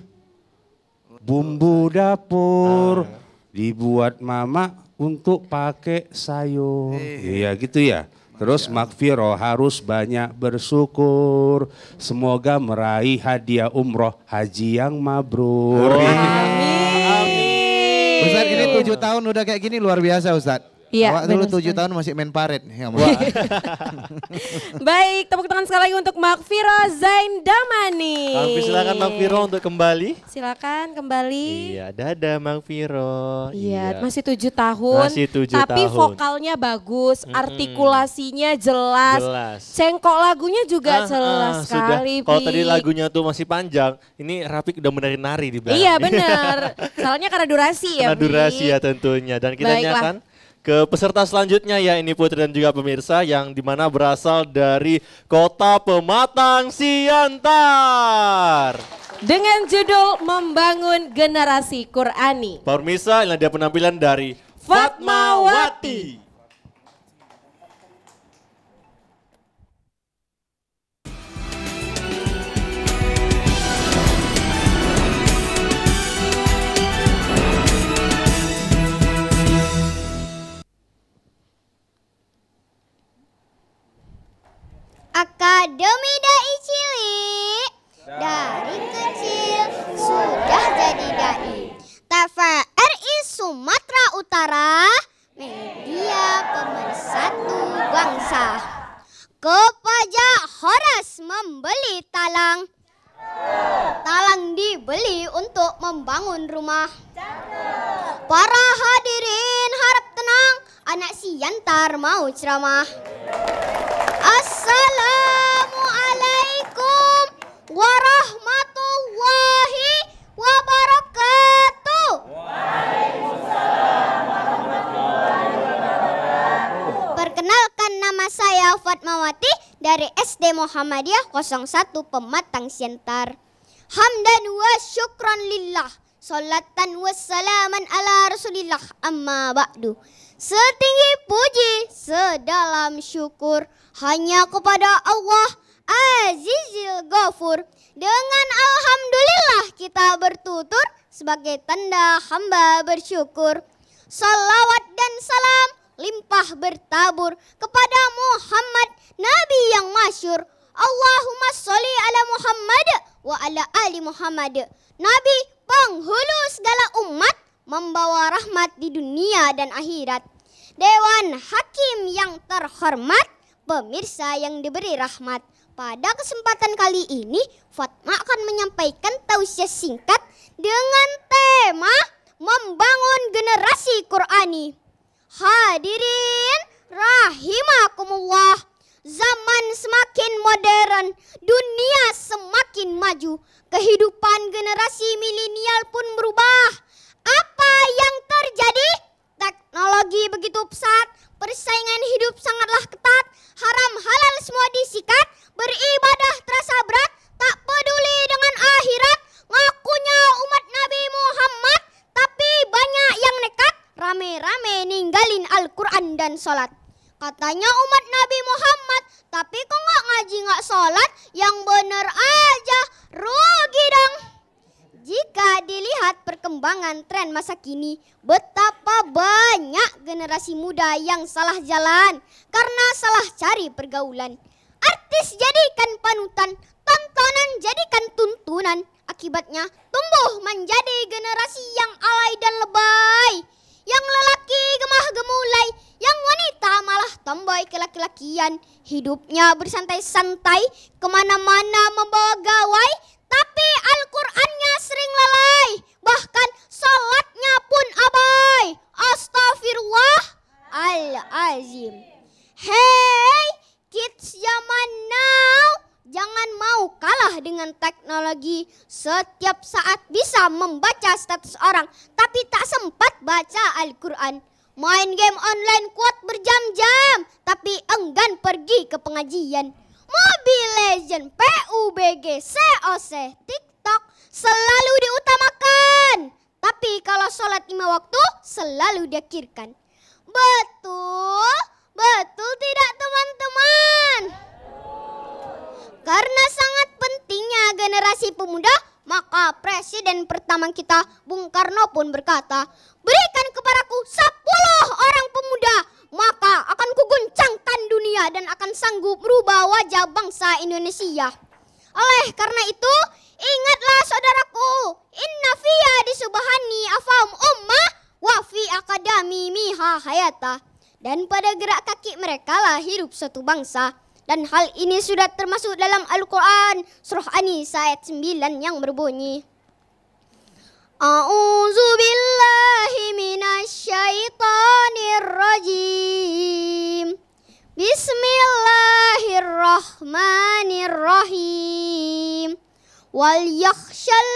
bumbu dapur, ah. dibuat mama untuk pakai sayur. Eh. Iya gitu ya. Terus makfiro harus banyak bersyukur. Semoga meraih hadiah umroh haji yang mabrur. Amin. 27 tahun udah kayak gini luar biasa Ustadz. Iya. Awak dulu tujuh tahun masih main paret. Ya, Baik, tepuk tangan sekali lagi untuk Makfiro Zain Damani. Kami silakan Makfiro untuk kembali. Silakan kembali. Iya, dadah Makfiro. Iya, iya. masih tujuh tahun. Masih tujuh tapi tahun. Tapi vokalnya bagus, artikulasinya jelas. jelas. Cengkok lagunya juga ah, ah jelas ah, sekali. Kalau tadi lagunya tuh masih panjang, ini rapih udah menari-nari di belakang. Iya benar. Soalnya karena durasi ya. Karena durasi ya tentunya. Dan kita Baiklah. akan ke peserta selanjutnya ya ini Putri dan juga pemirsa yang dimana berasal dari kota Pematang Siantar. Dengan judul Membangun Generasi Qurani. Pemirsa, ini dia penampilan dari Fatmawati. Fatmawati. Akademi Dai Cili Dari kecil sudah jadi dai. TVRI Sumatera Utara, media pemersatu bangsa. Kepada Horas membeli talang. Talang dibeli untuk membangun rumah. Para hadirin harap tenang, anak si Yantar mau ceramah. Assalamualaikum warahmatullahi wabarakatuh. Waalaikumsalam. Perkenalkan nama saya Fatmawati dari SD Muhammadiyah 01 Pematang Siantar. Hamdan wa syukran lillah. Salatan wa salaman ala rasulillah amma ba'du. Setinggi puji, sedalam syukur hanya kepada Allah Azizil Ghafur. Dengan Alhamdulillah kita bertutur sebagai tanda hamba bersyukur. Salawat dan salam limpah bertabur kepada Muhammad Nabi yang masyur. Allahumma sholli ala Muhammad wa ala ali Muhammad. Nabi penghulu segala umat membawa rahmat di dunia dan akhirat. Dewan Hakim yang terhormat, pemirsa yang diberi rahmat. Pada kesempatan kali ini, Fatma akan menyampaikan tausiah singkat dengan tema membangun generasi Qurani. Hadirin rahimakumullah. Zaman semakin modern, dunia semakin maju. Kehidupan generasi milenial pun berubah. Apa yang terjadi? Teknologi begitu pesat yang salah jalan karena salah cari pergaulan. Artis jadikan panutan, tontonan jadikan tuntunan. Akibatnya tumbuh menjadi generasi yang alay dan lebay. Yang lelaki gemah gemulai, yang wanita malah tomboy ke laki-lakian. Hidupnya bersantai-santai, kemana-mana membawa gawai. Tapi Al-Qur'annya sering lalai, bahkan sholatnya pun abai. Astaghfirullah. Al-Azim. Hey kids zaman now, jangan mau kalah dengan teknologi. Setiap saat bisa membaca status orang, tapi tak sempat baca Al-Quran. Main game online kuat berjam-jam, tapi enggan pergi ke pengajian. Mobile Legend, PUBG, COC, TikTok selalu diutamakan. Tapi kalau sholat lima waktu selalu diakhirkan. Betul, betul tidak teman-teman? Karena sangat pentingnya generasi pemuda, maka presiden pertama kita Bung Karno pun berkata, berikan kepadaku 10 orang pemuda, maka akan kuguncangkan dunia dan akan sanggup merubah wajah bangsa Indonesia. Oleh karena itu, ingatlah saudaraku, inna fiya disubahani afam ummah wa akadami miha hayata. Dan pada gerak kaki mereka lah hidup satu bangsa. Dan hal ini sudah termasuk dalam Al-Quran Surah Anis ayat 9 yang berbunyi. A'udzu billahi minasyaitonir rajim. Bismillahirrahmanirrahim. Wal yakhshal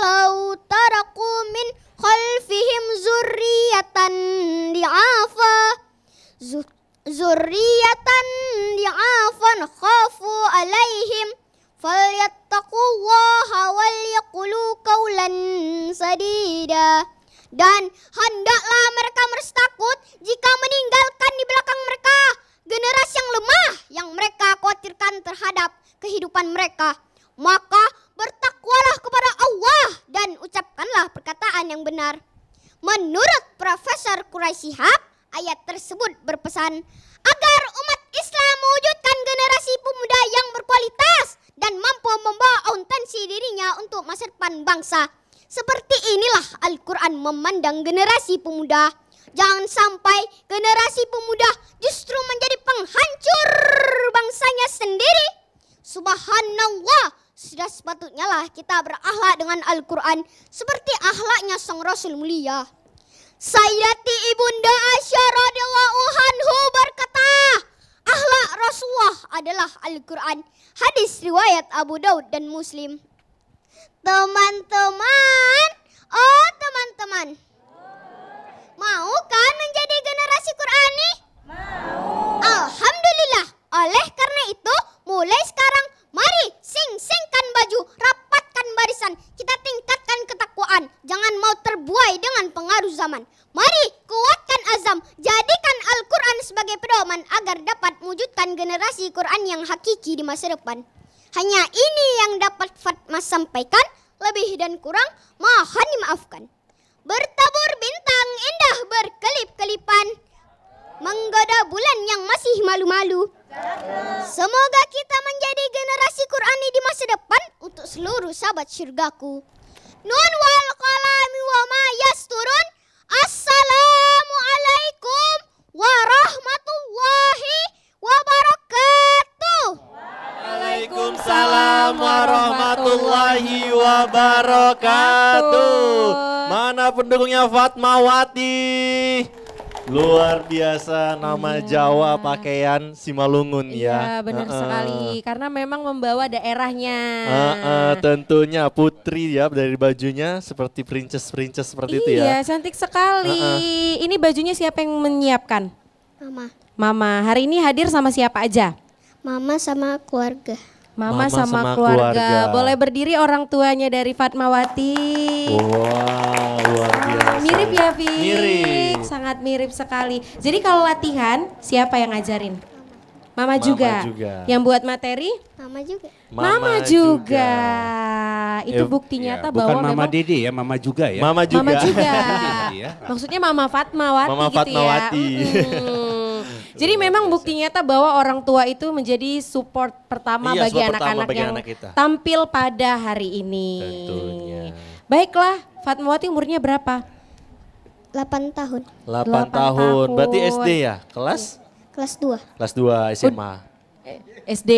law taraku min khalfihim zurriyatan di'afa zurriyatan di'afan khafu alaihim falyattaqullaha wal yaqulu qawlan sadida dan hendaklah mereka merestakut jika meninggalkan di belakang mereka generasi yang lemah yang mereka khawatirkan terhadap kehidupan mereka maka bertakwalah kepada Allah dan ucapkanlah perkataan yang benar. Menurut Profesor Quraisy Shihab, ayat tersebut berpesan agar umat Islam mewujudkan generasi pemuda yang berkualitas dan mampu membawa autentisi dirinya untuk masa depan bangsa. Seperti inilah Al-Quran memandang generasi pemuda. Jangan sampai generasi pemuda justru menjadi penghancur bangsanya sendiri. Subhanallah. sudah sepatutnya lah kita berakhlak dengan Al-Quran seperti akhlaknya sang Rasul mulia. Sayyati Ibunda Aisyah radhiyallahu anhu berkata, akhlak Rasulullah adalah Al-Quran. Hadis riwayat Abu Daud dan Muslim. Teman-teman, oh teman-teman. Mau kan menjadi generasi Qurani? Mau. Alhamdulillah. Oleh karena itu, mulai sekarang mari Sing-singkan baju, rapatkan barisan, kita tingkatkan ketakwaan. Jangan mau terbuai dengan pengaruh zaman. Mari kuatkan azam, jadikan Al-Quran sebagai pedoman agar dapat mewujudkan generasi Quran yang hakiki di masa depan. Hanya ini yang dapat Fatma sampaikan, lebih dan kurang mohon dimaafkan. Bertabur bintang indah berkelip-kelipan, menggoda bulan yang masih malu-malu. Semoga kita menjadi generasi Qurani di masa depan untuk seluruh sahabat syurgaku. Nun wal qalami wa ma yasturun. Assalamualaikum warahmatullahi wabarakatuh. Waalaikumsalam warahmatullahi wabarakatuh. Mana pendukungnya Fatmawati? Luar biasa nama iya. Jawa pakaian Simalungun iya, ya. Iya benar uh sekali karena memang membawa daerahnya. Uh -uh, tentunya putri ya dari bajunya seperti princess-princess seperti iya, itu ya. Iya cantik sekali. Uh -uh. Ini bajunya siapa yang menyiapkan? Mama. Mama. Hari ini hadir sama siapa aja? Mama sama keluarga. Mama, Mama sama, sama keluarga. keluarga. Boleh berdiri orang tuanya dari Fatmawati. Wow, Mirip ya, Vi Mirip. Sangat mirip sekali. Jadi kalau latihan, siapa yang ngajarin? Mama, Mama juga. juga. Yang buat materi? Mama juga. Mama, Mama juga. juga. Itu ya, bukti ya, nyata bahwa Mama memang... Dede ya, Mama juga ya. Mama juga. Mama juga. Ya. Maksudnya Mama Fatmawati Mama gitu Fatmawati. ya. Jadi memang bukti nyata bahwa orang tua itu menjadi support pertama iya, bagi anak-anak yang anak kita. tampil pada hari ini. Tentunya. Baiklah, Fatmawati umurnya berapa? 8 tahun. 8, 8 tahun. tahun. Berarti SD ya? Kelas? Iya. Kelas 2. Kelas 2 SMA. SD. Eh, SD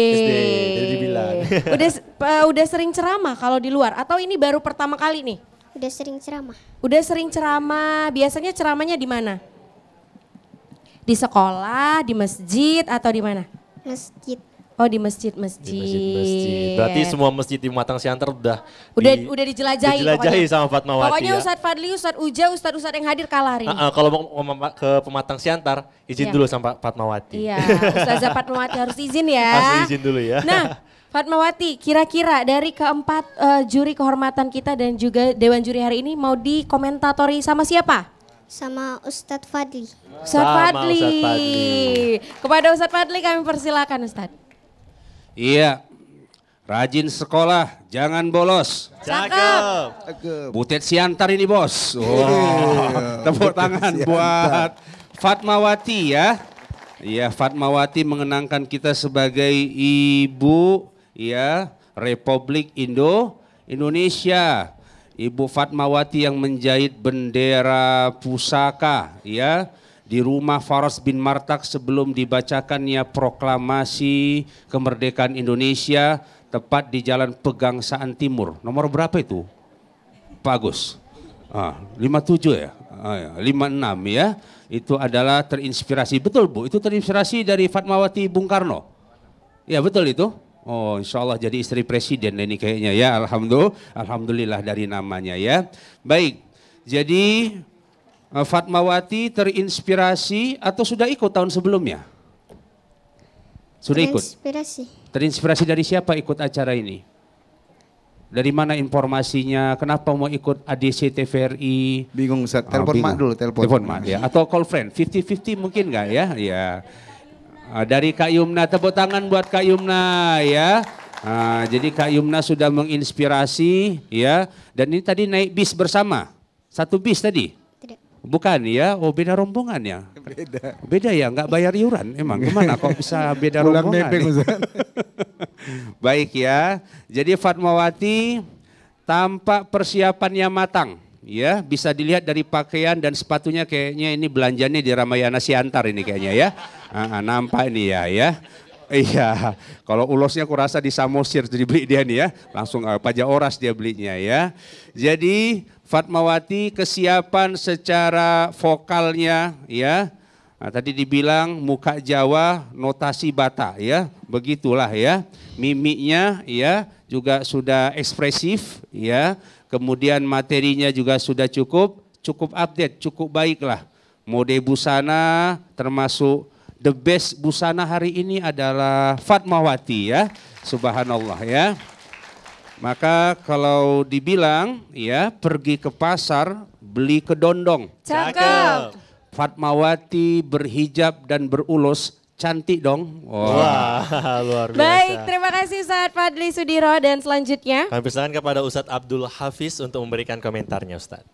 jadi dibilang. Udah uh, udah sering ceramah kalau di luar atau ini baru pertama kali nih? Udah sering ceramah. Udah sering ceramah. Biasanya ceramahnya di mana? Di sekolah, di masjid atau di mana? Masjid. Oh di masjid-masjid. Di masjid-masjid. Berarti semua masjid di Matang Siantar udah udah di, udah dijelajahi. Dijelajahi pokoknya. sama Fatmawati. Ya. Pokoknya ya. Ustadz Fadli, Ustadz Uja, Ustadz Ustadz yang hadir kalah Uh, kalau mau ke Pematang Siantar, izin yeah. dulu sama Fatmawati. Iya, Ustadz Fatmawati harus izin ya. Harus izin dulu ya. Nah, Fatmawati, kira-kira dari keempat uh, juri kehormatan kita dan juga dewan juri hari ini mau dikomentatori sama siapa? sama Ustadz Fadli. Ustadz Fadli. Ustadz Fadli. Kepada Ustadz Fadli kami persilakan Ustadz. Iya. Rajin sekolah, jangan bolos. Cakep. Butet Siantar ini bos. Oh. Tepuk tangan buat Fatmawati ya. Iya, Fatmawati mengenangkan kita sebagai ibu ya Republik Indo Indonesia. Ibu Fatmawati yang menjahit bendera pusaka ya di rumah Faros bin Martak sebelum dibacakannya proklamasi kemerdekaan Indonesia tepat di Jalan Pegangsaan Timur. Nomor berapa itu? Pak Agus. Ah, 57 ya? Ah, 56 ya, ya. Itu adalah terinspirasi. Betul Bu, itu terinspirasi dari Fatmawati Bung Karno. Ya betul itu. Oh insya Allah jadi istri presiden ini kayaknya ya. Alhamdulillah, alhamdulillah dari namanya ya. Baik, jadi Eh, Fatmawati terinspirasi atau sudah ikut tahun sebelumnya? Sudah ikut? Terinspirasi. Terinspirasi dari siapa ikut acara ini? Dari mana informasinya? Kenapa mau ikut ADC TVRI? Bingung Ustaz, ah, telepon oh, mak dulu, telepon. Telepon mak ya, atau call friend, 50-50 mungkin nggak ya? Ya. Dari Kak Yumna, tepuk tangan buat Kak Yumna ya. Nah, jadi Kak Yumna sudah menginspirasi ya. Dan ini tadi naik bis bersama, satu bis tadi. Bukan ya, oh beda rombongan ya. Beda. Beda ya, nggak bayar iuran emang. Gimana kok bisa beda Pulang rombongan? Ya? Baik ya. Jadi Fatmawati tampak persiapannya matang. Ya, bisa dilihat dari pakaian dan sepatunya kayaknya ini belanjanya di Ramayana Siantar ini kayaknya ya. Ah, ah nampak ini ya ya. Iya, kalau ulosnya kurasa di Samosir jadi beli dia nih ya. Langsung uh, pajak oras dia belinya ya. Jadi Fatmawati kesiapan secara vokalnya ya. Nah, tadi dibilang muka Jawa notasi Bata ya, begitulah ya. Mimiknya ya juga sudah ekspresif ya. Kemudian materinya juga sudah cukup, cukup update, cukup baiklah. Mode busana termasuk the best busana hari ini adalah Fatmawati ya. Subhanallah ya. Maka kalau dibilang ya pergi ke pasar beli kedondong. Cakep. Fatmawati berhijab dan berulus cantik dong. Wow. Wah, luar biasa. Baik, terima kasih Ustaz Fadli Sudiro dan selanjutnya. Kami persilakan kepada Ustadz Abdul Hafiz untuk memberikan komentarnya Ustadz.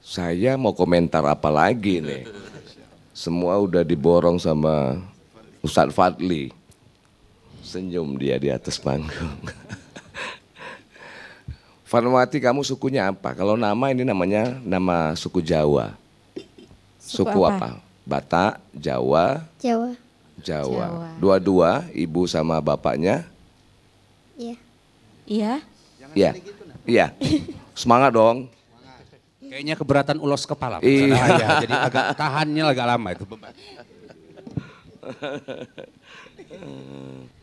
Saya mau komentar apa lagi nih? Semua udah diborong sama Ustadz Fadli. Senyum dia di atas panggung. Farmawati kamu sukunya apa? Kalau nama ini namanya nama suku Jawa. Suku, suku apa? apa? Batak, Jawa. Jawa. Jawa. Dua-dua ibu sama bapaknya? Iya. Iya. Iya. Gitu, iya. Semangat dong. Kayaknya keberatan ulos kepala. Iya. Ah, iya jadi agak tahannya agak lama itu beban.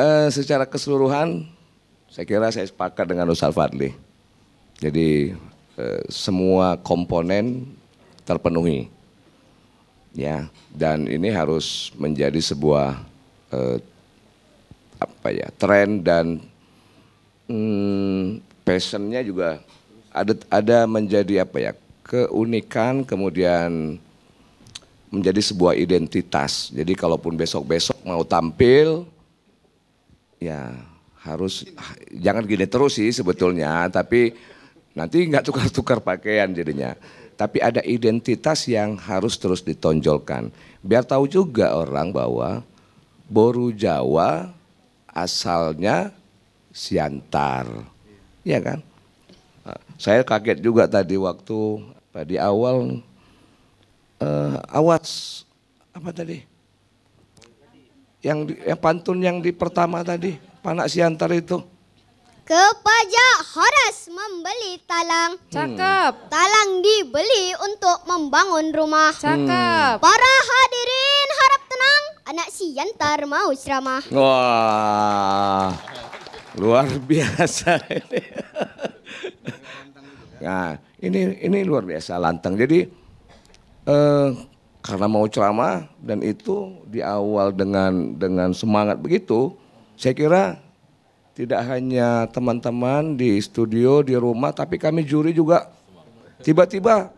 Uh, secara keseluruhan, saya kira saya sepakat dengan Ustaz Fadli. Jadi uh, semua komponen terpenuhi, ya. Dan ini harus menjadi sebuah uh, apa ya tren dan hmm, passionnya juga ada ada menjadi apa ya keunikan kemudian menjadi sebuah identitas. Jadi kalaupun besok-besok mau tampil, ya harus ah, jangan gini terus sih sebetulnya, tapi nanti nggak tukar-tukar pakaian jadinya. Tapi ada identitas yang harus terus ditonjolkan. Biar tahu juga orang bahwa Boru Jawa asalnya Siantar, ya kan? Ah, saya kaget juga tadi waktu di awal uh, eh, awats apa tadi? Yang yang pantun yang di pertama tadi, Panak Siantar itu. Kepada Horas membeli talang. Hmm. Cakep. Talang dibeli untuk membangun rumah. Cakep. Hmm. Para hadirin harap tenang, anak Siantar mau ceramah. Wah. Luar biasa ini. Nah, ini ini luar biasa lantang. Jadi Eh, karena mau ceramah dan itu di awal dengan dengan semangat begitu, saya kira tidak hanya teman-teman di studio di rumah, tapi kami juri juga tiba-tiba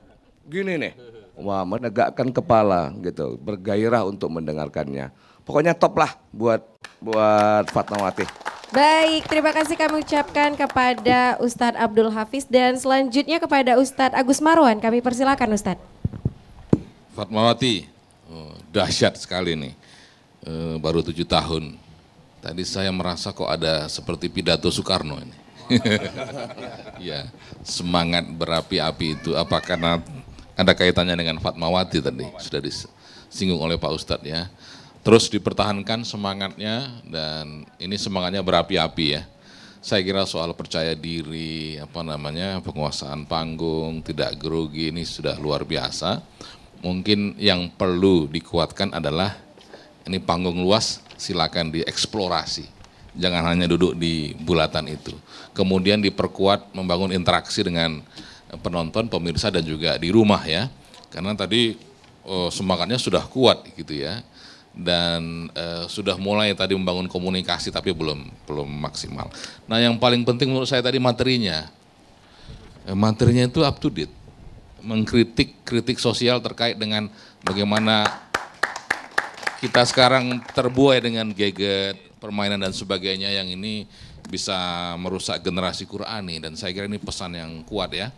gini nih, wah menegakkan kepala gitu, bergairah untuk mendengarkannya. Pokoknya top lah buat buat Fatmawati. Baik, terima kasih kami ucapkan kepada Ustadz Abdul Hafiz dan selanjutnya kepada Ustadz Agus Marwan. Kami persilakan Ustadz. Fatmawati, oh, dahsyat sekali nih, e, baru tujuh tahun. Tadi saya merasa kok ada seperti pidato Soekarno ini. ya, semangat berapi-api itu Apakah karena ada kaitannya dengan Fatmawati tadi sudah disinggung oleh Pak Ustadz ya. Terus dipertahankan semangatnya dan ini semangatnya berapi-api ya. Saya kira soal percaya diri, apa namanya, penguasaan panggung, tidak grogi ini sudah luar biasa mungkin yang perlu dikuatkan adalah ini panggung luas silakan dieksplorasi. Jangan hanya duduk di bulatan itu. Kemudian diperkuat membangun interaksi dengan penonton, pemirsa dan juga di rumah ya. Karena tadi oh, semangatnya sudah kuat gitu ya. Dan eh, sudah mulai tadi membangun komunikasi tapi belum belum maksimal. Nah, yang paling penting menurut saya tadi materinya. Eh, materinya itu up to date mengkritik kritik sosial terkait dengan bagaimana kita sekarang terbuai dengan gadget, permainan dan sebagainya yang ini bisa merusak generasi Qurani dan saya kira ini pesan yang kuat ya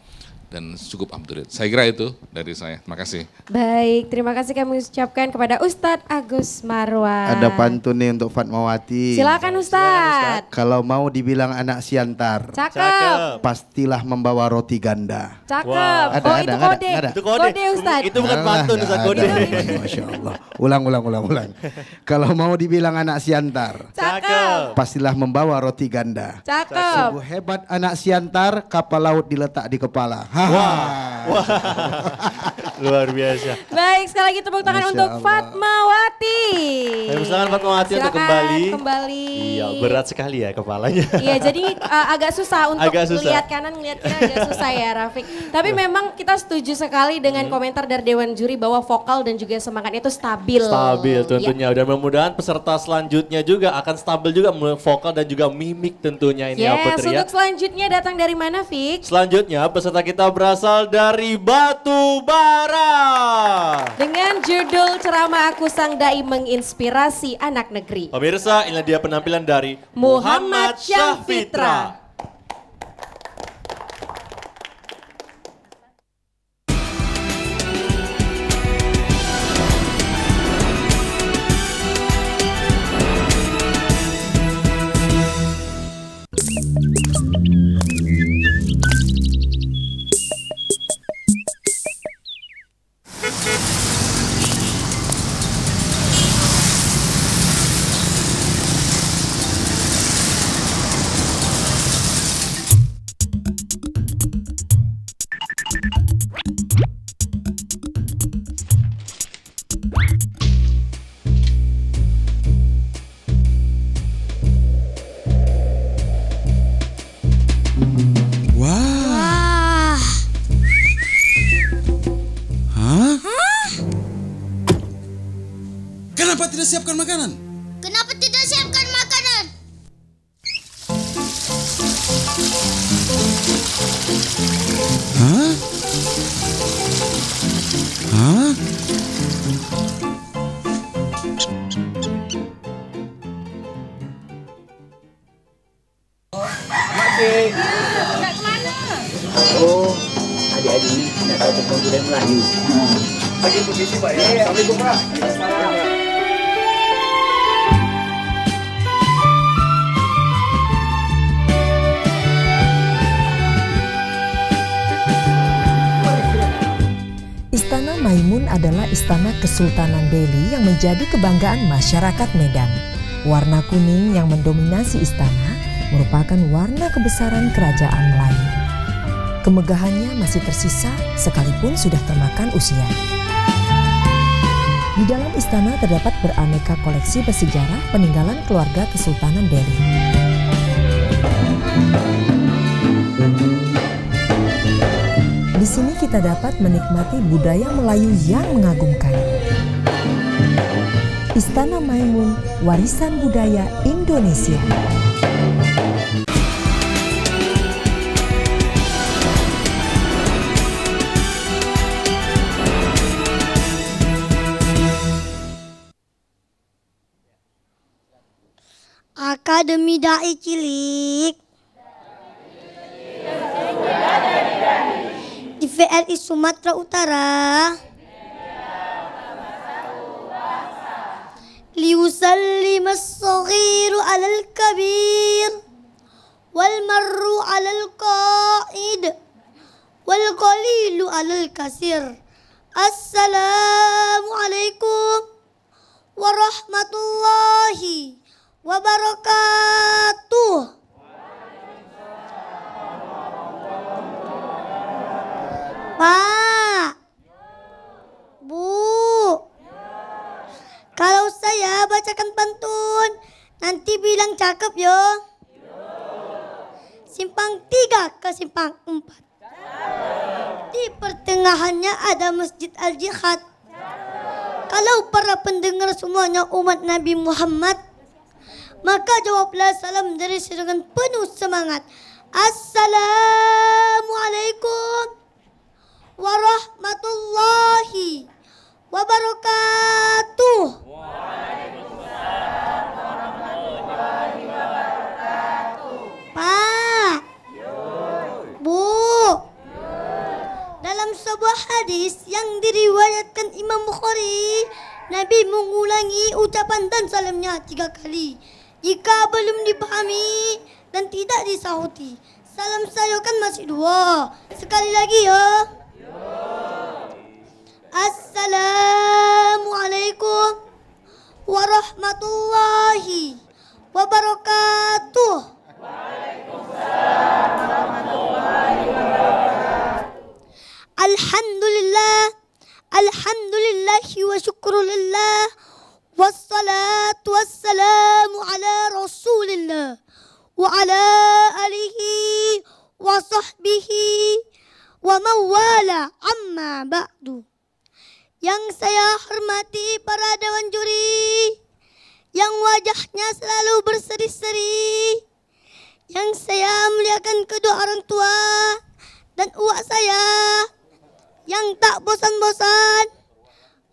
dan cukup up to date. Saya kira itu dari saya. Terima kasih. Baik, terima kasih kami ucapkan kepada Ustadz Agus Marwan. Ada pantun nih untuk Fatmawati. Silakan Ustadz. Ustadz. Kalau mau dibilang anak siantar. Cakep. Pastilah membawa roti ganda. Cakep. Wow. Ada, oh ada, itu kode. Ada. Itu kode. Kode Ustadz. Itu bukan ah, pantun Ustadz kode. Masya Allah. Ulang, ulang, ulang, ulang. Kalau mau dibilang anak siantar. Cakep. Pastilah membawa roti ganda. Cakep. Sungguh hebat anak siantar, kapal laut diletak di kepala. Ha Wah. Wah. Luar biasa. Baik, sekali lagi tepuk tangan untuk Fatmawati. Tepuk tangan Fatmawati silakan untuk kembali. kembali. Iya, berat sekali ya kepalanya. Iya, jadi uh, agak susah untuk agak susah. melihat kanan, melihatnya kiri agak susah ya Rafiq. Tapi iya. memang kita setuju sekali dengan hmm. komentar dari Dewan Juri bahwa vokal dan juga semangatnya itu stabil. Stabil iya. tentunya. Ya. Dan mudah-mudahan peserta selanjutnya juga akan stabil juga vokal dan juga mimik tentunya ini ya, yes, ya ya. untuk selanjutnya datang dari mana Fik? Selanjutnya peserta kita kita berasal dari Batu Bara. Dengan judul ceramah aku sang dai menginspirasi anak negeri. Pemirsa, inilah dia penampilan dari Muhammad Syafitra. kebanggaan masyarakat Medan. Warna kuning yang mendominasi istana merupakan warna kebesaran kerajaan Melayu. Kemegahannya masih tersisa sekalipun sudah termakan usia. Di dalam istana terdapat beraneka koleksi bersejarah peninggalan keluarga Kesultanan Delhi. Di sini kita dapat menikmati budaya Melayu yang mengagumkan. Istana Maimun, warisan budaya Indonesia. Akademi Dai Cilik di VRI Sumatera Utara. على الكبير والمر على القائد والقليل على الكثير السلام عليكم ورحمة الله وبركاته Pak Bu Kalau saya bacakan pantun Nanti bilang cakep yo. Simpang tiga ke simpang empat. Di pertengahannya ada masjid Al-Jihad. Kalau para pendengar semuanya umat Nabi Muhammad, maka jawablah salam dari serangan penuh semangat. Assalamualaikum warahmatullahi wabarakatuh. Waalaikumsalam hadis yang diriwayatkan Imam Bukhari Nabi mengulangi ucapan dan salamnya tiga kali Jika belum dipahami dan tidak disahuti Salam saya kan masih dua Sekali lagi ya Assalamualaikum Warahmatullahi Wabarakatuh وبركاته وعليكم السلام ورحمة الله الحمد لله الحمد لله وشكر لله والصلاة والسلام على رسول الله وعلى آله وصحبه ومن والاه amma ba'du yang saya hormati para dewan juri yang wajahnya selalu berseri-seri. Yang saya muliakan kedua orang tua dan uak saya yang tak bosan-bosan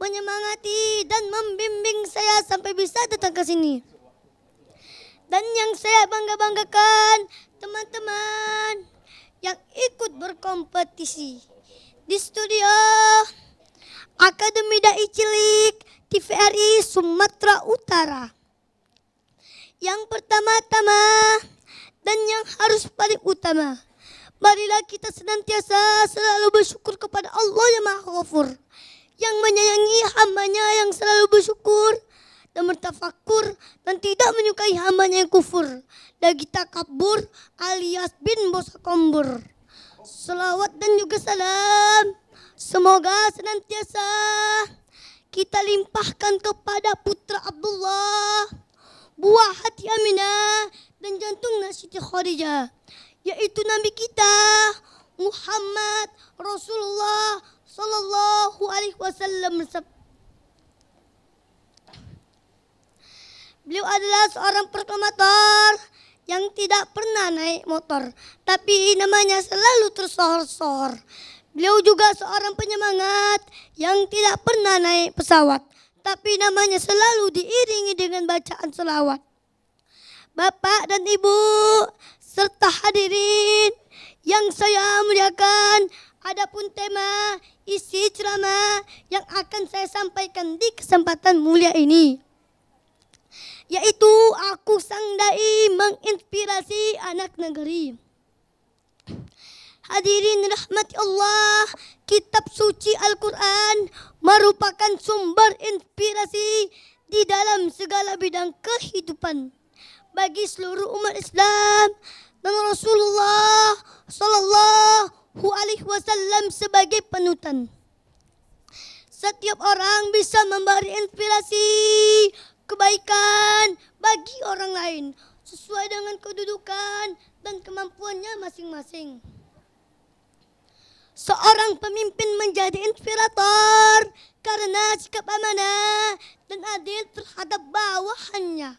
menyemangati dan membimbing saya sampai bisa datang ke sini. Dan yang saya bangga-banggakan teman-teman yang ikut berkompetisi di studio Akademi Dai Cilik TVRI Sumatera Utara. Yang pertama-tama dan yang harus paling utama, marilah kita senantiasa selalu bersyukur kepada Allah yang Maha Ghafur, yang menyayangi hambanya yang selalu bersyukur dan bertafakur dan tidak menyukai hambanya yang kufur lagi kabur alias bin bosakombur. Selawat dan juga salam. Semoga senantiasa kita limpahkan kepada putra Abdullah, buah hati Aminah, dan jantung Siti Khadijah, yaitu Nabi kita Muhammad Rasulullah Sallallahu Alaihi Wasallam Beliau adalah seorang proklamator yang tidak pernah naik motor, tapi namanya selalu tersohor-sohor. Beliau juga seorang penyemangat yang tidak pernah naik pesawat, tapi namanya selalu diiringi dengan bacaan selawat. Bapak dan Ibu serta hadirin yang saya muliakan, adapun tema isi ceramah yang akan saya sampaikan di kesempatan mulia ini yaitu aku sang dai menginspirasi anak negeri. Hadirin rahmat Allah, kitab suci Al-Quran merupakan sumber inspirasi di dalam segala bidang kehidupan bagi seluruh umat Islam dan Rasulullah Shallallahu Alaihi Wasallam sebagai penutan. Setiap orang bisa memberi inspirasi kebaikan bagi orang lain sesuai dengan kedudukan dan kemampuannya masing-masing. Seorang pemimpin menjadi inspirator karena sikap amanah dan adil terhadap bawahannya.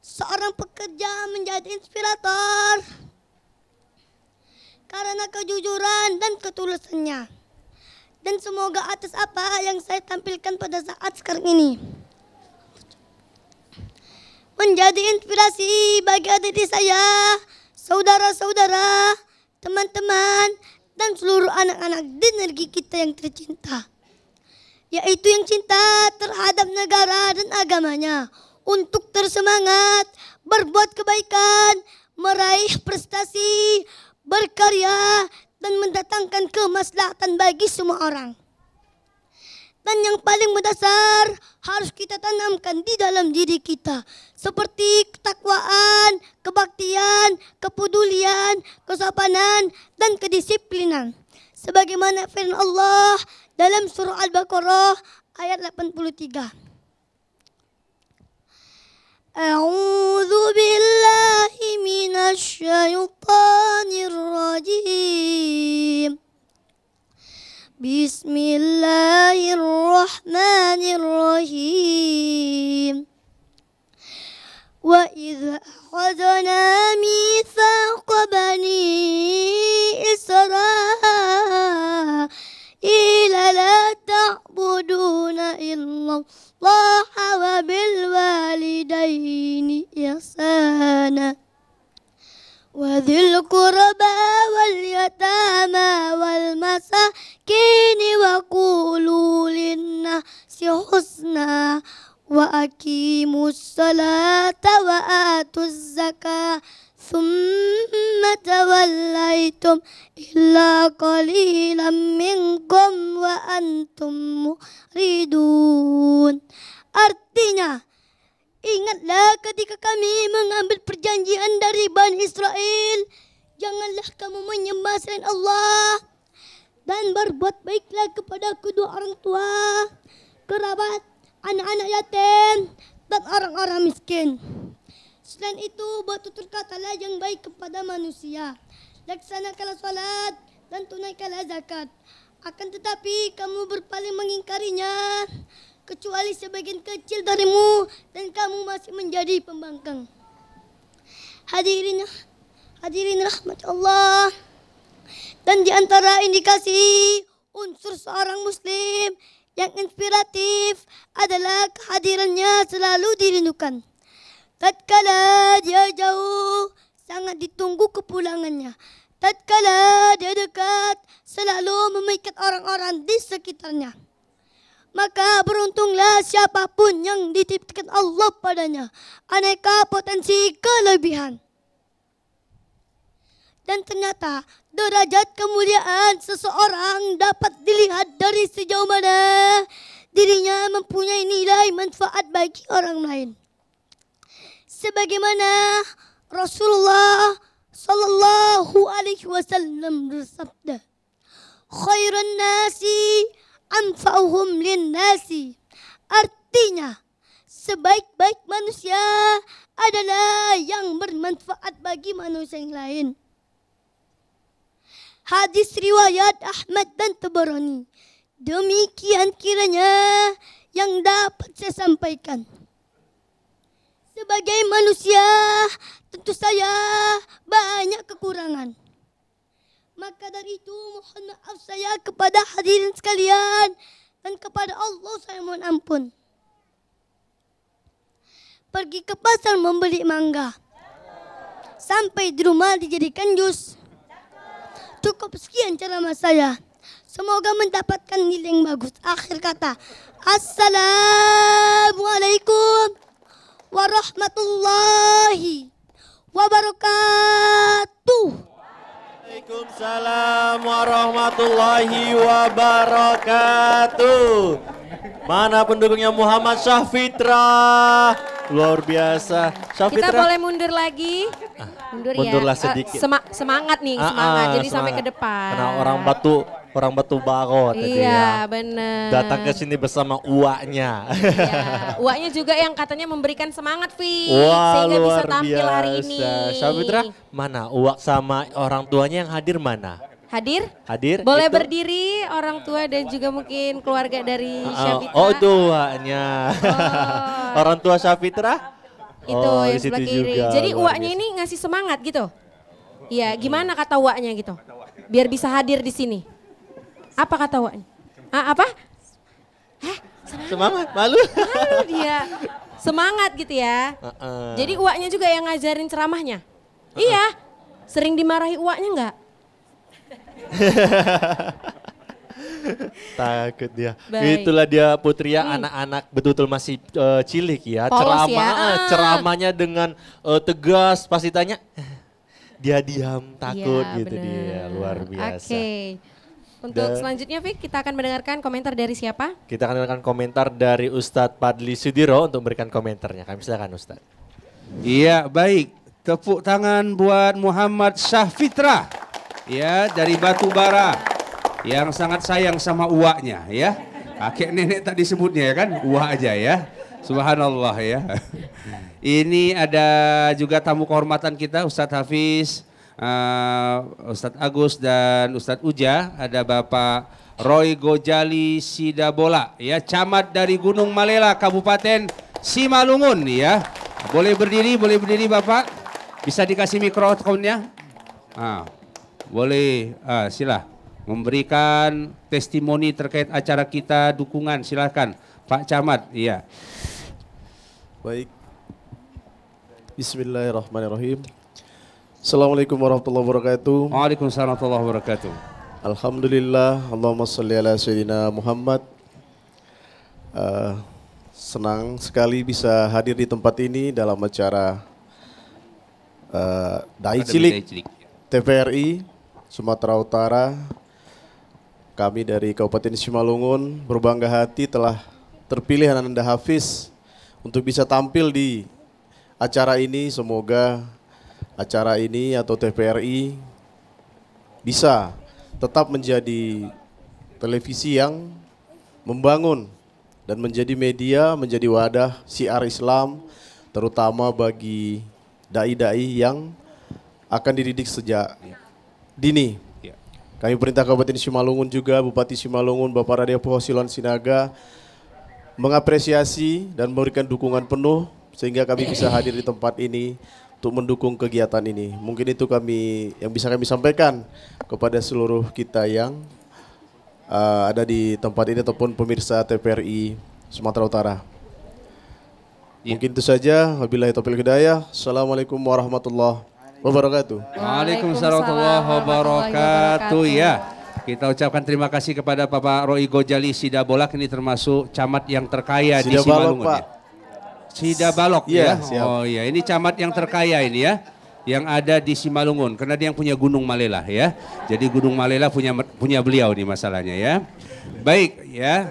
Seorang pekerja menjadi inspirator karena kejujuran dan ketulusannya. Dan semoga atas apa yang saya tampilkan pada saat sekarang ini. Menjadi inspirasi bagi adik saya, saudara-saudara, teman-teman, dan seluruh anak-anak di negeri kita yang tercinta. Yaitu yang cinta terhadap negara dan agamanya. Untuk tersemangat, berbuat kebaikan, meraih prestasi, berkarya, dan mendatangkan kemaslahatan bagi semua orang. Dan yang paling mendasar harus kita tanamkan di dalam diri kita. Seperti ketakwaan, kebaktian, kepedulian, kesopanan, dan kedisiplinan. Sebagaimana firman Allah dalam surah Al-Baqarah ayat 83. أعوذ بالله من الشيطان الرجيم بسم الله الرحمن الرحيم وإذ أخذنا ميثاق بني إسرائيل لا تعبدون إلا الله وبالوالدين إحسانا وذي القربى واليتامى والمساكين وقولوا للناس حسنا وأقيموا الصلاة وآتوا الزكاة ثم توليتم إلا قليلا منكم وأنتم مؤردون Artinya, Ingatlah ketika kami mengambil perjanjian dari Bani Israel. Janganlah kamu menyembah selain Allah. Dan berbuat baiklah kepada kedua orang tua, kerabat, anak-anak yatim dan orang-orang miskin. Selain itu, bertutur katalah yang baik kepada manusia. Laksanakanlah salat dan tunaikanlah zakat. Akan tetapi kamu berpaling mengingkarinya kecuali sebagian kecil darimu dan kamu masih menjadi pembangkang. Hadirin, hadirin rahmat Allah. Dan di antara indikasi unsur seorang muslim yang inspiratif adalah kehadirannya selalu dirindukan. Tatkala dia jauh, sangat ditunggu kepulangannya. Tatkala dia dekat, selalu memikat orang-orang di sekitarnya. maka beruntunglah siapapun yang dititipkan Allah padanya aneka potensi kelebihan. Dan ternyata derajat kemuliaan seseorang dapat dilihat dari sejauh mana dirinya mempunyai nilai manfaat bagi orang lain. Sebagaimana Rasulullah Sallallahu Alaihi Wasallam bersabda, "Khairun nasi anfa'uhum linnasi. Artinya, sebaik-baik manusia adalah yang bermanfaat bagi manusia yang lain. Hadis riwayat Ahmad dan Tabarani. Demikian kiranya yang dapat saya sampaikan. Sebagai manusia, tentu saya banyak kekurangan. Maka dari itu mohon maaf saya kepada hadirin sekalian dan kepada Allah saya mohon ampun. Pergi ke pasar membeli mangga. Sampai di rumah dijadikan jus. Cukup sekian ceramah saya. Semoga mendapatkan nilai yang bagus. Akhir kata. Assalamualaikum warahmatullahi wabarakatuh. Waalaikumsalam warahmatullahi wabarakatuh. Mana pendukungnya Muhammad Syafitra, Luar biasa. Syafitra. Kita boleh mundur lagi. Ah, mundur Mundurlah ya. Mundurlah eh, sedikit. Uh, semangat nih, ah, semangat. Ah, ah, Jadi semangat. sampai ke depan. Karena orang batu orang batu baro tadi iya, ya. benar. Datang ke sini bersama uaknya. Iya. uaknya juga yang katanya memberikan semangat, Vi. sehingga luar bisa tampil biasa. hari ini. Syafitra, mana uak sama orang tuanya yang hadir mana? Hadir? Hadir. Boleh itu. berdiri orang tua dan juga mungkin keluarga dari ah, ah. Syafitra. Oh, itu uaknya. Oh. orang tua Syafitra? Itu oh, yang sebelah kiri. Juga, Jadi uaknya ini ngasih semangat gitu. Iya, gimana kata uaknya gitu? Biar bisa hadir di sini. Apa kata awaknya? Ah, apa? Hah? Semangat. Semangat, malu. Malu dia. Semangat gitu ya. Uh -uh. Jadi uaknya juga yang ngajarin ceramahnya. Uh -uh. Iya. Sering dimarahi uaknya enggak? Takut dia. Baik. Itulah dia Putri ya, hmm. anak-anak betul-betul masih uh, cilik ya. Polos ya. Ceramah, ya. Uh. ceramahnya dengan uh, tegas pasti tanya. dia diam takut ya, gitu bener. dia luar biasa. Okay. Untuk Dan selanjutnya Vicky, kita akan mendengarkan komentar dari siapa? Kita akan mendengarkan komentar dari Ustadz Padli Sudiro untuk memberikan komentarnya. Kami silakan Ustadz. Iya, baik. Tepuk tangan buat Muhammad Syahfitra. Ya, dari Batubara. Yang sangat sayang sama uaknya ya. Kakek nenek tak disebutnya ya kan? Uak aja ya. Subhanallah ya. Ini ada juga tamu kehormatan kita Ustadz Hafiz uh, Ustadz Agus dan Ustadz Uja, ada Bapak Roy Gojali Sidabola, ya camat dari Gunung Malela, Kabupaten Simalungun, ya. Boleh berdiri, boleh berdiri Bapak. Bisa dikasih mikrofonnya? Ah, boleh, ah, silah memberikan testimoni terkait acara kita dukungan silahkan Pak Camat iya baik Bismillahirrahmanirrahim Assalamualaikum warahmatullahi wabarakatuh. Waalaikumsalam warahmatullahi wabarakatuh. Alhamdulillah, Allahumma salli ala Sayyidina Muhammad. Uh, senang sekali bisa hadir di tempat ini dalam acara uh, Dai Cilik ya. TVRI Sumatera Utara. Kami dari Kabupaten Simalungun berbangga hati telah terpilih Ananda Hafiz untuk bisa tampil di acara ini. Semoga acara ini atau TVRI bisa tetap menjadi televisi yang membangun dan menjadi media, menjadi wadah siar Islam terutama bagi dai-dai yang akan dididik sejak iya. dini. Iya. Kami perintah Kabupaten Simalungun juga, Bupati Simalungun, Bapak Radia Pohosilon Sinaga mengapresiasi dan memberikan dukungan penuh sehingga kami bisa hadir di tempat ini untuk mendukung kegiatan ini. Mungkin itu kami yang bisa kami sampaikan kepada seluruh kita yang uh, ada di tempat ini ataupun pemirsa TPRI Sumatera Utara. Ya. Mungkin itu saja. Wabillahi taufiq hidayah. Assalamualaikum warahmatullahi wabarakatuh. Waalaikumsalam warahmatullahi wabarakatuh. Ya. Kita ucapkan terima kasih kepada Bapak Roy Gojali Sidabolak ini termasuk camat yang terkaya di Simalungun. Pak. Ya. Sida iya, ya. ya? Oh iya, ini camat yang terkaya ini ya yang ada di Simalungun karena dia yang punya Gunung Malela ya. Jadi Gunung Malela punya punya beliau nih masalahnya ya. Baik ya.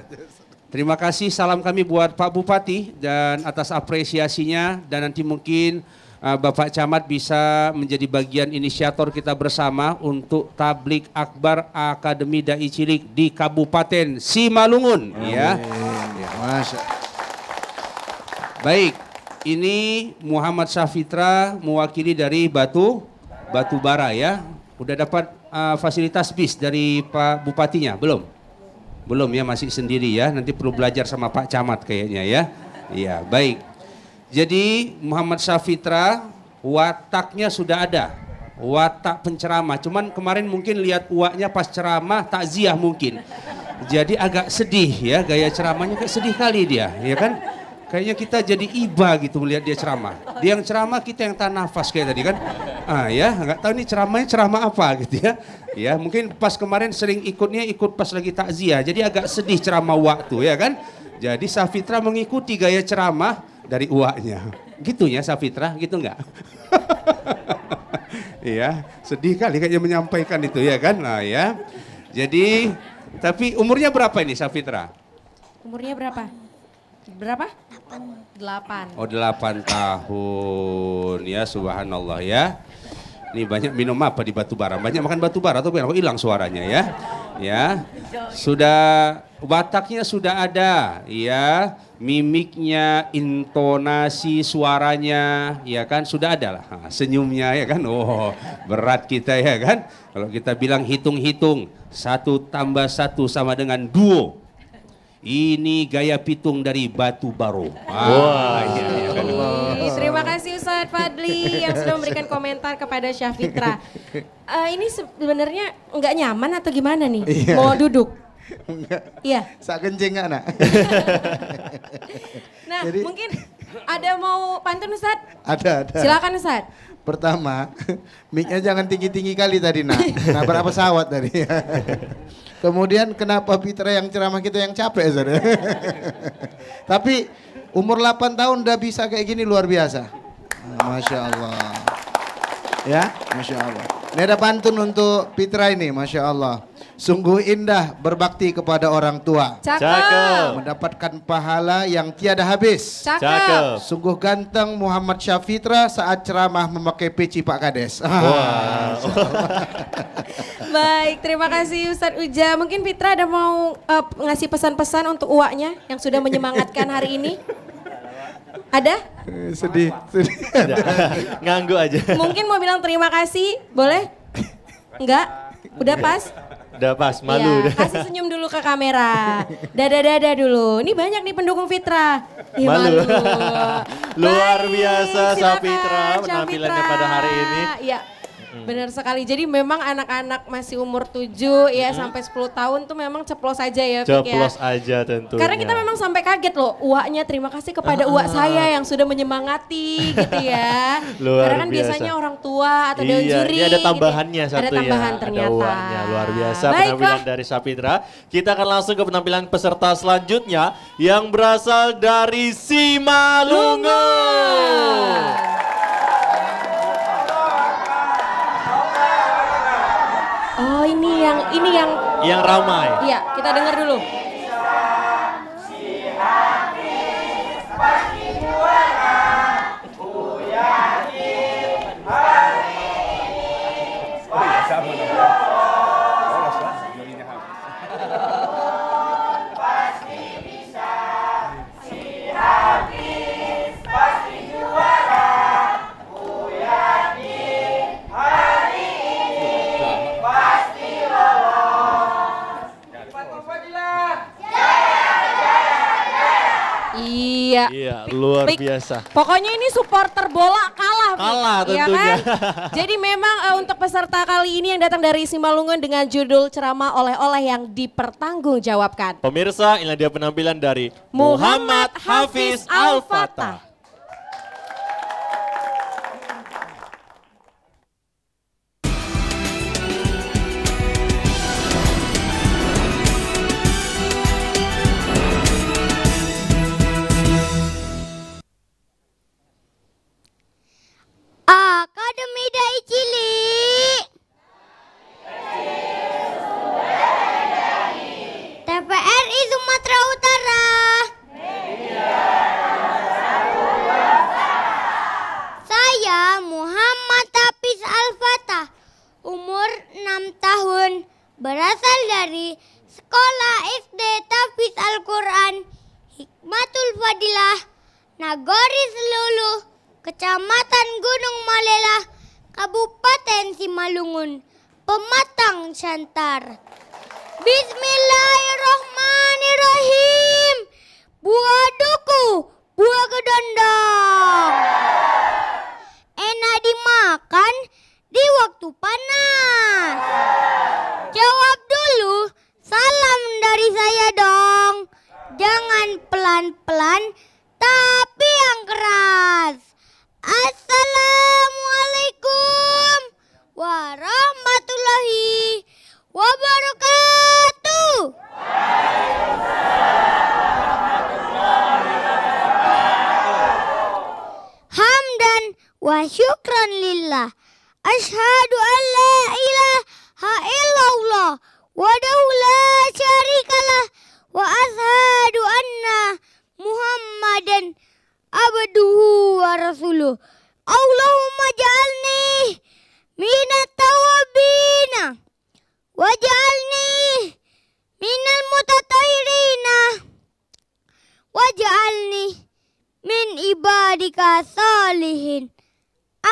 Terima kasih salam kami buat Pak Bupati dan atas apresiasinya dan nanti mungkin uh, Bapak Camat bisa menjadi bagian inisiator kita bersama untuk tablik akbar Akademi Dai Cilik di Kabupaten Simalungun ya. Amin. ya. ya. Masya Baik, ini Muhammad Safitra mewakili dari Batu Batu Bara ya. Udah dapat uh, fasilitas bis dari Pak Bupatinya belum? Belum ya masih sendiri ya. Nanti perlu belajar sama Pak Camat kayaknya ya. Iya, baik. Jadi Muhammad Safitra wataknya sudah ada. Watak penceramah. Cuman kemarin mungkin lihat uaknya pas ceramah takziah mungkin. Jadi agak sedih ya gaya ceramahnya kayak sedih kali dia, ya kan? Kayaknya kita jadi iba gitu melihat dia ceramah. Dia yang ceramah, kita yang tahan nafas kayak tadi kan. Ah ya, nggak tahu nih ceramahnya ceramah apa gitu ya. Ya mungkin pas kemarin sering ikutnya ikut pas lagi takziah, jadi agak sedih ceramah waktu ya kan. Jadi Safitra mengikuti gaya ceramah dari uaknya. Gitu ya Safitra, gitu nggak? Iya, sedih kali kayaknya menyampaikan itu ya kan. Nah ya, jadi tapi umurnya berapa ini Safitra? Umurnya berapa? Berapa? Delapan. Oh delapan tahun ya subhanallah ya. Ini banyak minum apa di batu bara? Banyak makan batu bara atau kok hilang suaranya ya? Ya. Sudah bataknya sudah ada ya. Mimiknya, intonasi suaranya ya kan sudah ada lah. senyumnya ya kan. Oh berat kita ya kan. Kalau kita bilang hitung-hitung satu tambah satu sama dengan dua. Ini gaya pitung dari Batu Baru. Wah, wow. Ah, iya, iya Terima kasih Ustadz Fadli yang sudah memberikan komentar kepada Syafitra. Uh, eh, ini sebenarnya nggak nyaman atau gimana nih? Iya. Mau duduk? Enggak. Iya. Sak kencing nak? nah, Jadi, mungkin ada mau pantun Ustadz? Ada, ada. Silakan Ustadz. Pertama, mic-nya jangan tinggi-tinggi kali tadi, Nak. berapa pesawat tadi. Kemudian kenapa Peter yang ceramah kita yang capek saudara? Tapi umur 8 tahun udah bisa kayak gini luar biasa. Masya Allah. Ya, Masya Allah. Ini ada pantun untuk Pitra ini, Masya Allah. Sungguh indah berbakti kepada orang tua. Cakep. Mendapatkan pahala yang tiada habis. Cakep. Sungguh ganteng Muhammad Syafitra saat ceramah memakai peci Pak Kades. Wow. Baik, terima kasih Ustadz Uja. Mungkin Fitra ada mau uh, ngasih pesan-pesan untuk uaknya yang sudah menyemangatkan hari ini? Ada? Eh, sedih, sedih. Nganggu aja. Mungkin mau bilang terima kasih, boleh? Enggak? Udah pas? Udah pas, iya, malu. Ya, kasih senyum dulu ke kamera. Dada-dada dulu. Ini banyak nih pendukung Fitra. Ya, malu. malu. Luar biasa Fitra penampilannya pada hari ini. Ya. Benar sekali. Jadi memang anak-anak masih umur 7 hmm. ya mm-hmm. sampai 10 tahun tuh memang ceplos aja ya, ya. Ceplos ya. aja tentu Karena kita memang sampai kaget loh, uaknya terima kasih kepada uh, uh. uak saya yang sudah menyemangati gitu ya. Luar Karena kan biasa. biasanya orang tua atau iya, daun juri. Iya, ada tambahannya gitu. satu ya, ada tambahan ya. Ternyata. Ada uaknya, luar biasa Baiklah. penampilan dari Sapitra. Kita akan langsung ke penampilan peserta selanjutnya yang berasal dari Simalungun. ini yang ini yang yang ramai. Iya, kita dengar dulu. Iya. iya luar biasa. Pokoknya ini supporter bola kalah. Kalah iya tentunya. Ya kan? Jadi memang uh, untuk peserta kali ini yang datang dari Simalungun dengan judul ceramah oleh-oleh yang dipertanggungjawabkan. Pemirsa, inilah dia penampilan dari Muhammad, Muhammad Hafiz Al-Fatah.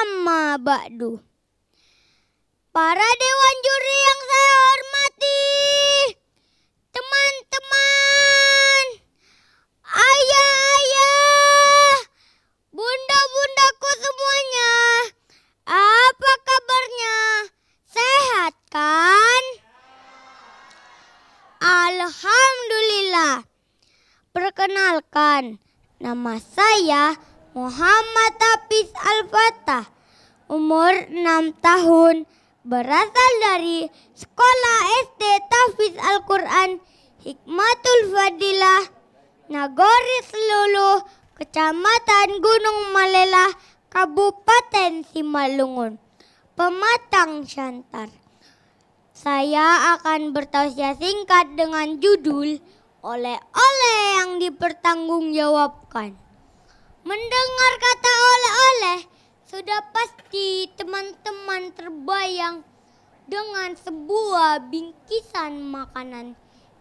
Amma ba'du. Para dewan juri yang saya hormati, teman-teman, ayah-ayah, bunda-bundaku semuanya, apa kabarnya? Sehat kan? Alhamdulillah. Perkenalkan, nama saya Muhammad Hafiz Al-Fatah, umur 6 tahun, berasal dari Sekolah SD Tafiz Al-Quran Hikmatul Fadilah, Nagori Selulu, Kecamatan Gunung Malelah, Kabupaten Simalungun, Pematang Syantar. Saya akan bertausiah singkat dengan judul oleh-oleh yang dipertanggungjawabkan. Mendengar kata oleh-oleh, sudah pasti teman-teman terbayang dengan sebuah bingkisan makanan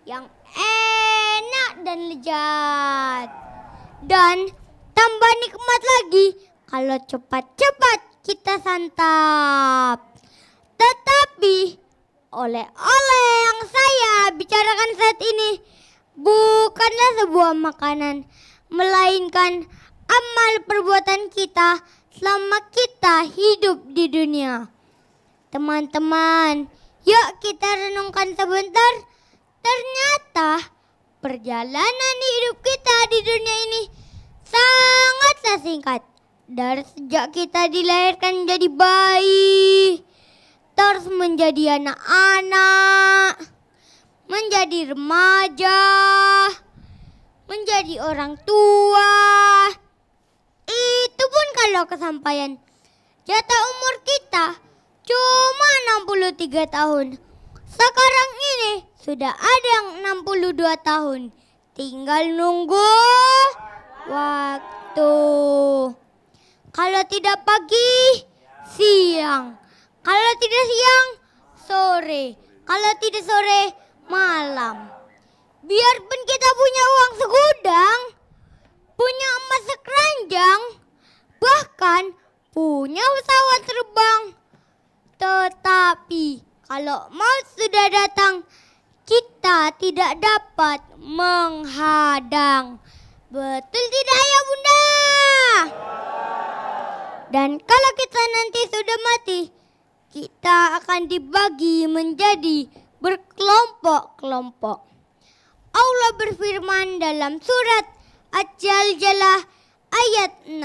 yang enak dan lezat. Dan tambah nikmat lagi kalau cepat-cepat kita santap. Tetapi oleh-oleh yang saya bicarakan saat ini bukanlah sebuah makanan, melainkan amal perbuatan kita selama kita hidup di dunia. Teman-teman, yuk kita renungkan sebentar. Ternyata perjalanan hidup kita di dunia ini sangatlah singkat. Dari sejak kita dilahirkan jadi bayi, terus menjadi anak-anak, menjadi remaja, menjadi orang tua, itu pun kalau kesampaian. Jatah umur kita cuma 63 tahun. Sekarang ini sudah ada yang 62 tahun. Tinggal nunggu waktu. Kalau tidak pagi, siang. Kalau tidak siang, sore. Kalau tidak sore, malam. Biarpun kita punya uang segudang, punya emas sekeranjang, bahkan punya pesawat terbang. Tetapi kalau maut sudah datang, kita tidak dapat menghadang. Betul tidak ya bunda? Dan kalau kita nanti sudah mati, kita akan dibagi menjadi berkelompok-kelompok. Allah berfirman dalam surat Al-Jaljalah ayat 6.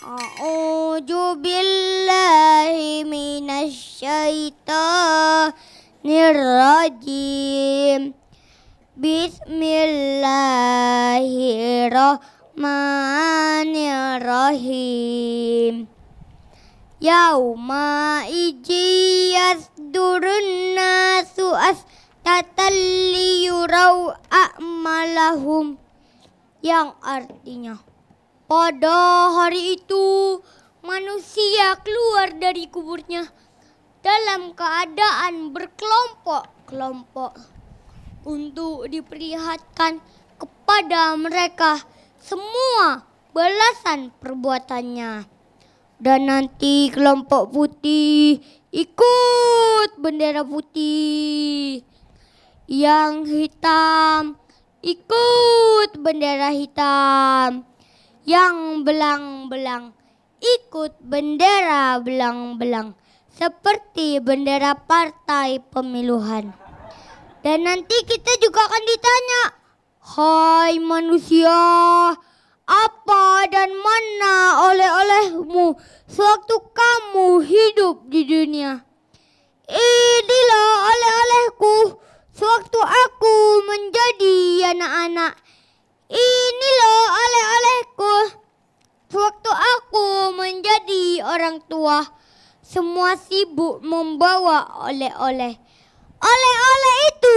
A'udzu billahi minasyaitonir rajim. Bismillahirrahmanirrahim. Yauma iji yasdurun nasu as tatalli yurau a'malahum yang artinya pada hari itu manusia keluar dari kuburnya dalam keadaan berkelompok-kelompok untuk diperlihatkan kepada mereka semua balasan perbuatannya. Dan nanti kelompok putih ikut bendera putih yang hitam ikut bendera hitam. Yang belang-belang ikut bendera belang-belang seperti bendera partai pemiluhan. Dan nanti kita juga akan ditanya, "Hai manusia, apa dan mana oleh-olehmu sewaktu kamu hidup di dunia?" Inilah oleh-olehku. Sewaktu aku menjadi anak-anak, ini loh oleh-olehku. Sewaktu aku menjadi orang tua, semua sibuk membawa oleh-oleh. Oleh-oleh itu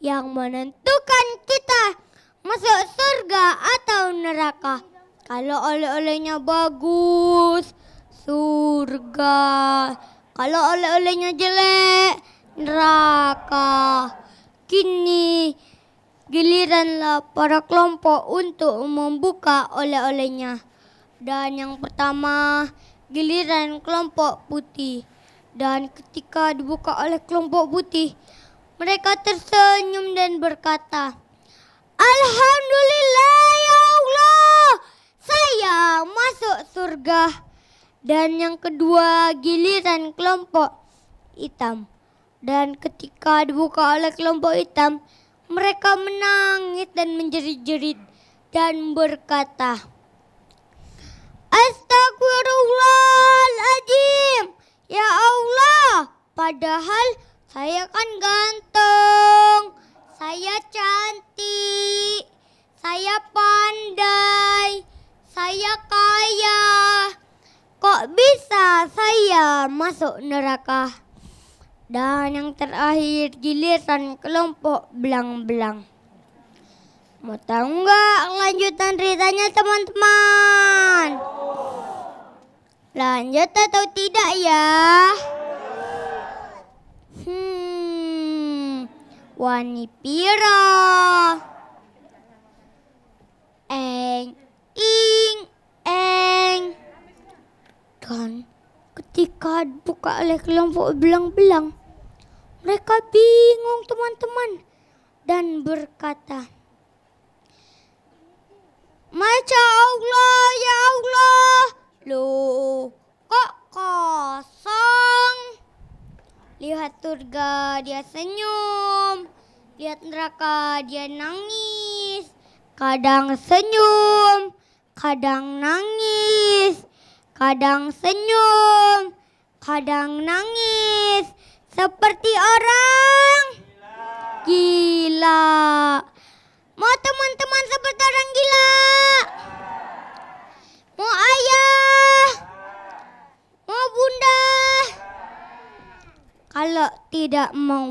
yang menentukan kita masuk surga atau neraka. Kalau oleh-olehnya bagus, surga. Kalau oleh-olehnya jelek, neraka. Kini giliranlah para kelompok untuk membuka oleh-olehnya. Dan yang pertama giliran kelompok putih. Dan ketika dibuka oleh kelompok putih, mereka tersenyum dan berkata, Alhamdulillah ya Allah, saya masuk surga. Dan yang kedua giliran kelompok hitam. Dan ketika dibuka oleh kelompok hitam, mereka menangis dan menjerit-jerit dan berkata, Astagfirullahaladzim, ya Allah, padahal saya kan ganteng, saya cantik, saya pandai, saya kaya. Kok bisa saya masuk neraka? Dan yang terakhir giliran kelompok belang-belang. Mau tahu nggak lanjutan ceritanya teman-teman? Lanjut atau tidak ya? Hmm, Wani Piro. Eng, ing, eng. Dan ketika buka oleh kelompok belang-belang, mereka bingung teman-teman dan berkata, Masya Allah, ya Allah, loh kok kosong? Lihat surga dia senyum, lihat neraka dia nangis, kadang senyum, kadang nangis, kadang senyum, kadang nangis, seperti orang gila. Mau teman-teman seperti orang gila. Mau ayah. Mau bunda. Kalau tidak mau,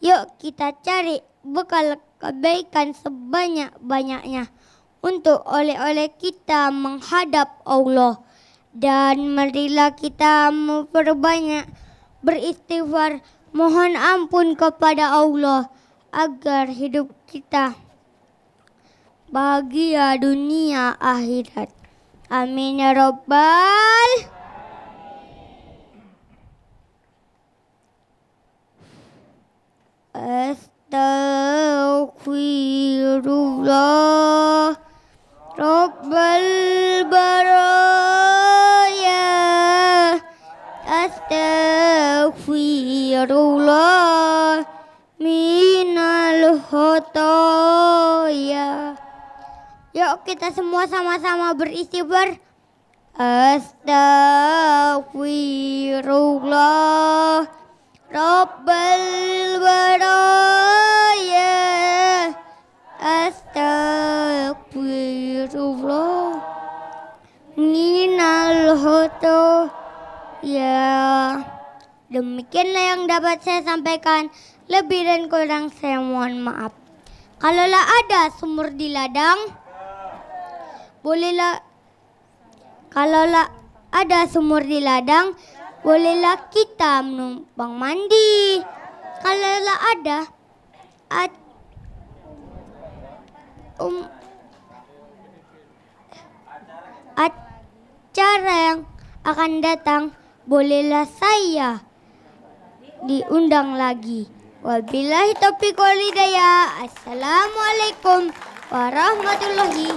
yuk kita cari bekal kebaikan sebanyak-banyaknya untuk oleh-oleh kita menghadap Allah dan marilah kita memperbanyak beristighfar, mohon ampun kepada Allah agar hidup kita bahagia dunia akhirat. Amin ya Rabbal. Astaghfirullah Rabbal Barat astaghfirullah minal khotoya. Yuk kita semua sama-sama beristighfar. Astaghfirullah Rabbal baraya Astaghfirullah Minal khotoya. Ya, demikianlah yang dapat saya sampaikan. Lebih dan kurang saya mohon maaf. Kalaulah ada sumur di ladang, bolehlah kalaulah ada sumur di ladang, bolehlah kita menumpang mandi. Kalaulah ada at, um, acara yang akan datang bolehlah saya diundang lagi. Wabillahi taufiq walhidayah. Assalamualaikum warahmatullahi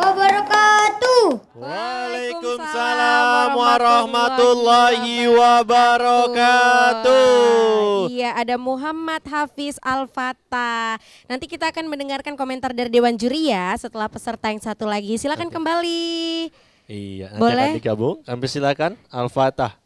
wabarakatuh. Waalaikumsalam warahmatullahi wabarakatuh. Iya, ada Muhammad Hafiz Al-Fatah. Nanti kita akan mendengarkan komentar dari Dewan Juri ya setelah peserta yang satu lagi. Silakan kembali. Iya, nanti Boleh? akan digabung. Kami silakan Al-Fatah.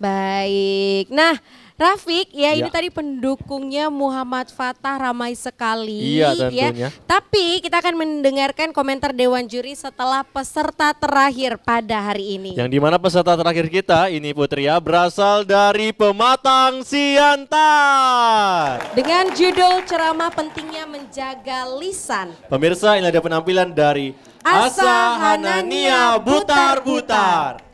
Baik. Nah, Rafiq ya, ya ini tadi pendukungnya Muhammad Fatah ramai sekali iya, ya. Tapi kita akan mendengarkan komentar dewan juri setelah peserta terakhir pada hari ini. Yang dimana peserta terakhir kita ini Putri ya berasal dari Pematang Siantar. Dengan judul ceramah pentingnya menjaga lisan. Pemirsa ini ada penampilan dari Asa, Asa Hanania Butar-Butar.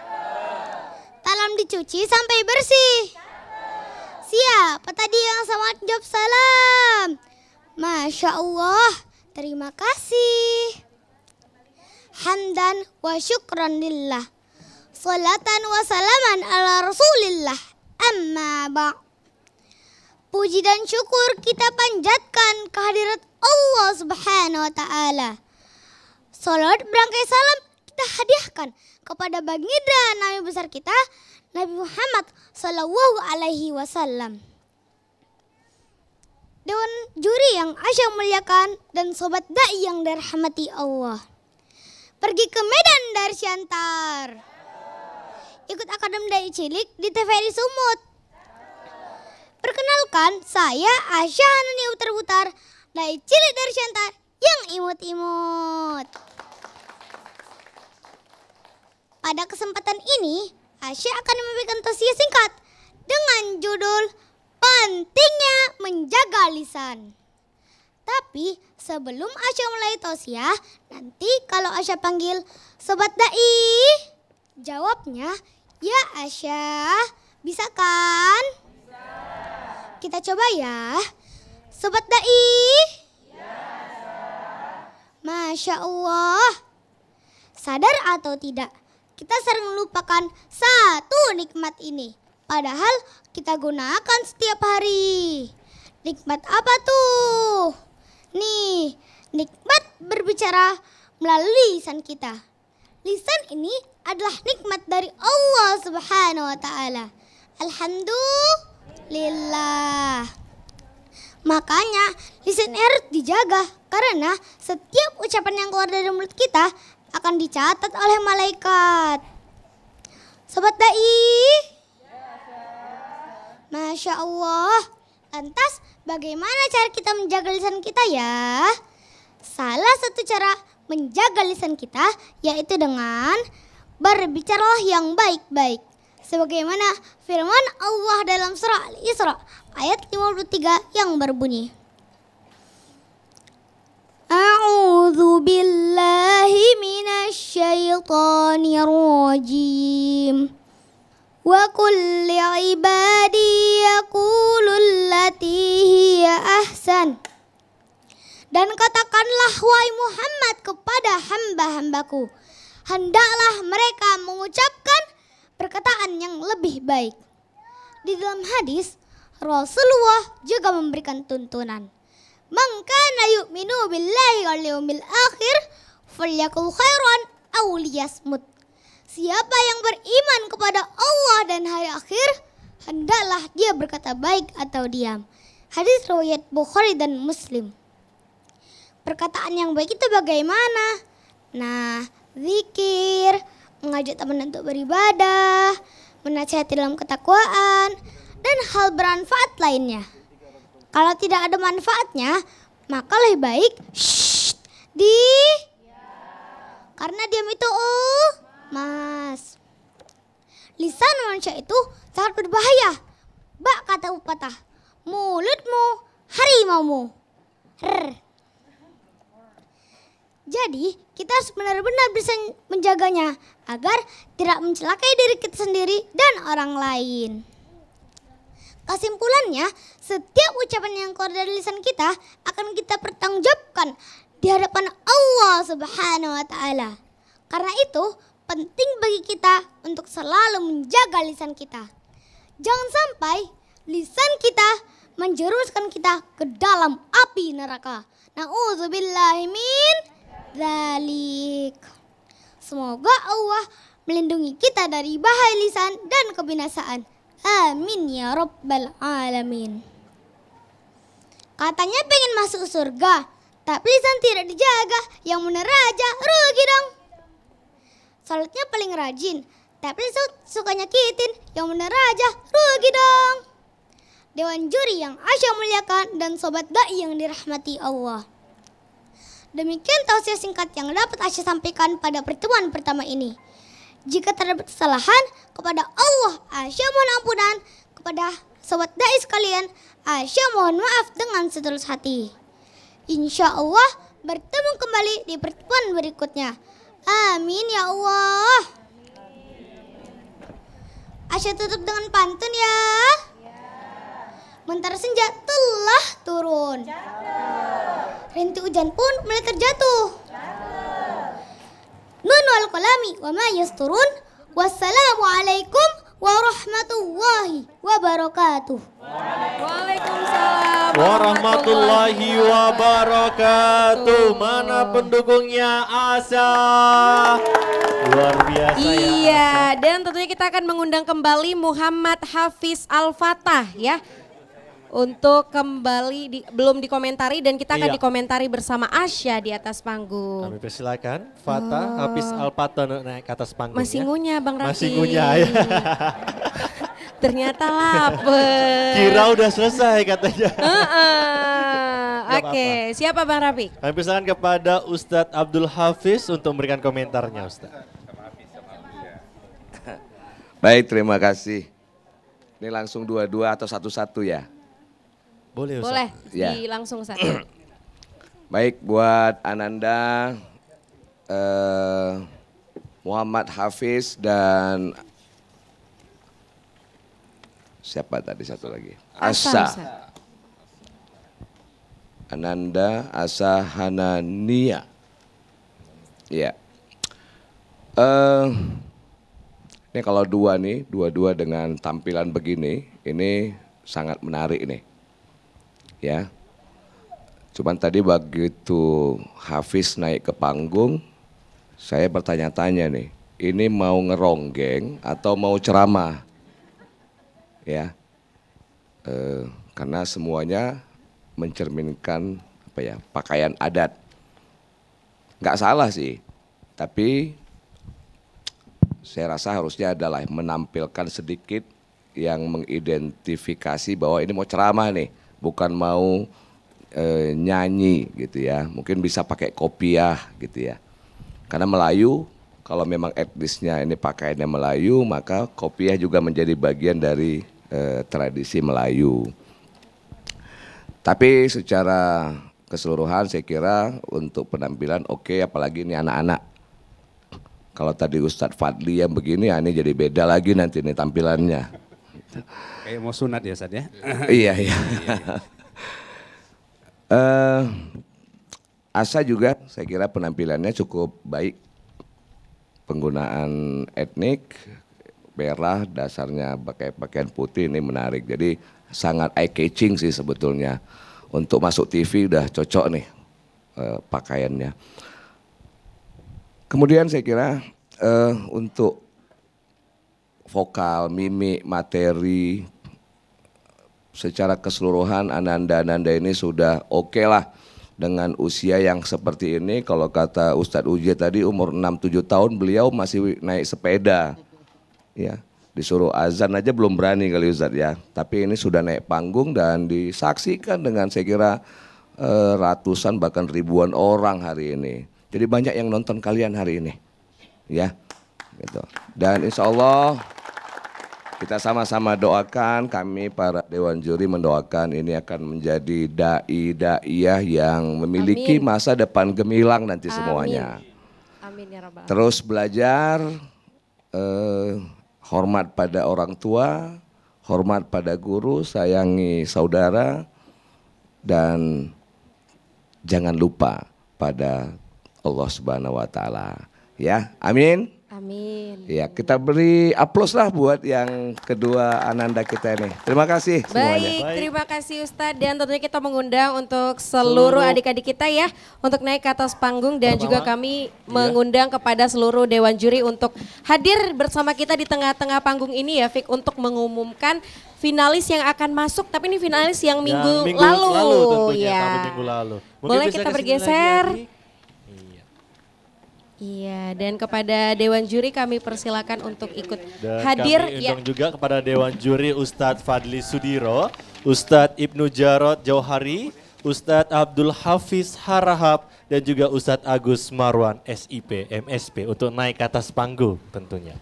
mencuci sampai bersih. Siapa tadi yang sama jawab salam? Masya Allah, terima kasih. Hamdan wa syukran lillah. Salatan wa salaman ala rasulillah. Amma ba' Puji dan syukur kita panjatkan kehadirat Allah subhanahu wa ta'ala. Salat berangkai salam kita hadiahkan kepada baginda Nabi besar kita Nabi Muhammad Sallallahu Alaihi Wasallam. Dewan juri yang Asyah muliakan dan sobat dai yang dirahmati Allah. Pergi ke Medan dari Siantar. Ikut akadem Dai Cilik di TVRI Sumut. Perkenalkan, saya Asyah Hanani Utar-Utar, Dai Cilik dari Siantar yang imut-imut. Pada kesempatan ini, Asya akan memberikan tausiah singkat dengan judul Pentingnya Menjaga Lisan. Tapi sebelum Asya mulai tausiah, nanti kalau Asya panggil Sobat Dai, jawabnya ya Asya, bisa kan? Bisa. Kita coba ya. Sobat Dai. Ya, Masya Allah. Sadar atau tidak, kita sering melupakan satu nikmat ini. Padahal kita gunakan setiap hari. Nikmat apa tuh? Nih, nikmat berbicara melalui lisan kita. Lisan ini adalah nikmat dari Allah Subhanahu wa taala. Alhamdulillah. Makanya lisan harus dijaga karena setiap ucapan yang keluar dari mulut kita akan dicatat oleh malaikat. Sobat dai. Masya Allah. Lantas bagaimana cara kita menjaga lisan kita ya? Salah satu cara menjaga lisan kita yaitu dengan berbicaralah yang baik-baik. Sebagaimana firman Allah dalam surah Al-Isra ayat 53 yang berbunyi. أعوذ بالله من الشيطان الرجيم وقل لعبادي التي هي أحسن Dan katakanlah wahai Muhammad kepada hamba-hambaku Hendaklah mereka mengucapkan perkataan yang lebih baik Di dalam hadis Rasulullah juga memberikan tuntunan Man kana yu'minu billahi wal yawmil akhir falyakul khairan aw liyasmut. Siapa yang beriman kepada Allah dan hari akhir, hendaklah dia berkata baik atau diam. Hadis riwayat Bukhari dan Muslim. Perkataan yang baik itu bagaimana? Nah, zikir, mengajak teman untuk beribadah, menasihati dalam ketakwaan, dan hal bermanfaat lainnya. Kalau tidak ada manfaatnya, maka lebih baik shh, di karena diam itu uh, mas. Lisan manusia itu sangat berbahaya. Bak kata upatah, mulutmu harimaumu. Rr. Jadi kita harus benar-benar bisa menjaganya agar tidak mencelakai diri kita sendiri dan orang lain. Kesimpulannya, setiap ucapan yang keluar dari lisan kita akan kita pertanggungjawabkan di hadapan Allah Subhanahu wa taala. Karena itu, penting bagi kita untuk selalu menjaga lisan kita. Jangan sampai lisan kita menjeruskan kita ke dalam api neraka. Nauzubillahi min dzalik. Semoga Allah melindungi kita dari bahaya lisan dan kebinasaan. Amin ya Rabbal Alamin. Katanya pengen masuk surga, tapi lisan tidak dijaga, yang benar raja, rugi dong. Salatnya paling rajin, tapi lisan suka nyakitin, yang benar raja, rugi dong. Dewan juri yang Asya muliakan dan sobat dai yang dirahmati Allah. Demikian tausiah singkat yang dapat Asya sampaikan pada pertemuan pertama ini. Jika terdapat kesalahan, kepada Allah Aisyah mohon ampunan, kepada sobat dai sekalian, Aisyah mohon maaf dengan setulus hati. Insya Allah bertemu kembali di pertemuan berikutnya. Amin ya Allah. Aisyah tutup dengan pantun ya. Mentara senja telah turun. Rintik hujan pun mulai terjatuh nun wal kalami wa ma yasturun. Wassalamualaikum warahmatullahi wabarakatuh. Waalaikumsalam warahmatullahi wabarakatuh. Mana pendukungnya Asa? Luar biasa iya, ya. Iya, dan tentunya kita akan mengundang kembali Muhammad Hafiz Al-Fatah ya untuk kembali di, belum dikomentari dan kita akan iya. dikomentari bersama Asya di atas panggung. Kami persilakan Fata oh. habis Alpatan naik ke atas panggung. Masih ya. ngunyah Bang Raffi. Masih ngunyah ya. Ternyata lapar. Kira udah selesai katanya. Uh -uh. Oke, okay. -apa. siapa Bang Raffi? Kami persilakan kepada Ustadz Abdul Hafiz untuk memberikan komentarnya Ustadz. Baik, terima kasih. Ini langsung dua-dua atau satu-satu ya? Boleh Ustaz. Boleh, ya. di langsung Ustaz. Baik buat Ananda, eh, Muhammad Hafiz dan siapa tadi satu lagi? Asa. Ananda Asa Hanania. Ya. Eh, ini kalau dua nih, dua-dua dengan tampilan begini, ini sangat menarik nih ya. Cuman tadi begitu Hafiz naik ke panggung, saya bertanya-tanya nih, ini mau ngeronggeng atau mau ceramah? Ya, e, karena semuanya mencerminkan apa ya pakaian adat. Nggak salah sih, tapi saya rasa harusnya adalah menampilkan sedikit yang mengidentifikasi bahwa ini mau ceramah nih bukan mau e, nyanyi gitu ya. Mungkin bisa pakai kopiah gitu ya. Karena Melayu kalau memang etnisnya ini pakaiannya Melayu, maka kopiah juga menjadi bagian dari e, tradisi Melayu. Tapi secara keseluruhan saya kira untuk penampilan oke okay, apalagi ini anak-anak. Kalau tadi Ustadz Fadli yang begini ya ini jadi beda lagi nanti nih tampilannya. Kayak mau sunat ya Sad ya? iya, iya. uh, Asa juga saya kira penampilannya cukup baik. Penggunaan etnik, merah dasarnya pakai pakaian putih ini menarik. Jadi sangat eye catching sih sebetulnya. Untuk masuk TV udah cocok nih uh, pakaiannya. Kemudian saya kira uh, untuk vokal, mimik, materi secara keseluruhan ananda-ananda ini sudah oke okay lah dengan usia yang seperti ini kalau kata Ustadz Uje tadi umur 6-7 tahun beliau masih naik sepeda ya disuruh azan aja belum berani kali Ustadz ya tapi ini sudah naik panggung dan disaksikan dengan saya kira eh, ratusan bahkan ribuan orang hari ini jadi banyak yang nonton kalian hari ini ya gitu dan insya Allah kita sama-sama doakan, kami para Dewan Juri mendoakan ini akan menjadi da'i-da'iyah yang memiliki Amin. masa depan gemilang nanti Amin. semuanya. Amin ya Rabbal. Terus belajar, eh, hormat pada orang tua, hormat pada guru, sayangi saudara, dan jangan lupa pada Allah Subhanahu wa Ta'ala. Ya, amin. Amin. Ya, kita beri aplaus lah buat yang kedua ananda kita ini. Terima kasih Baik, semuanya. Baik, terima kasih Ustadz dan tentunya kita mengundang untuk seluruh adik-adik kita ya untuk naik ke atas panggung dan Pertama, juga kami iya. mengundang kepada seluruh dewan juri untuk hadir bersama kita di tengah-tengah panggung ini ya Fik untuk mengumumkan finalis yang akan masuk tapi ini finalis yang ya, minggu, yang minggu lalu, lalu tentunya, ya. Minggu lalu. Boleh kita bergeser? Lagi, Iya, dan kepada Dewan Juri kami persilakan untuk ikut dan hadir. Kami undang ya. juga kepada Dewan Juri Ustadz Fadli Sudiro, Ustadz Ibnu Jarot Jauhari, Ustadz Abdul Hafiz Harahap, dan juga Ustadz Agus Marwan SIP, MSP untuk naik ke atas panggung tentunya.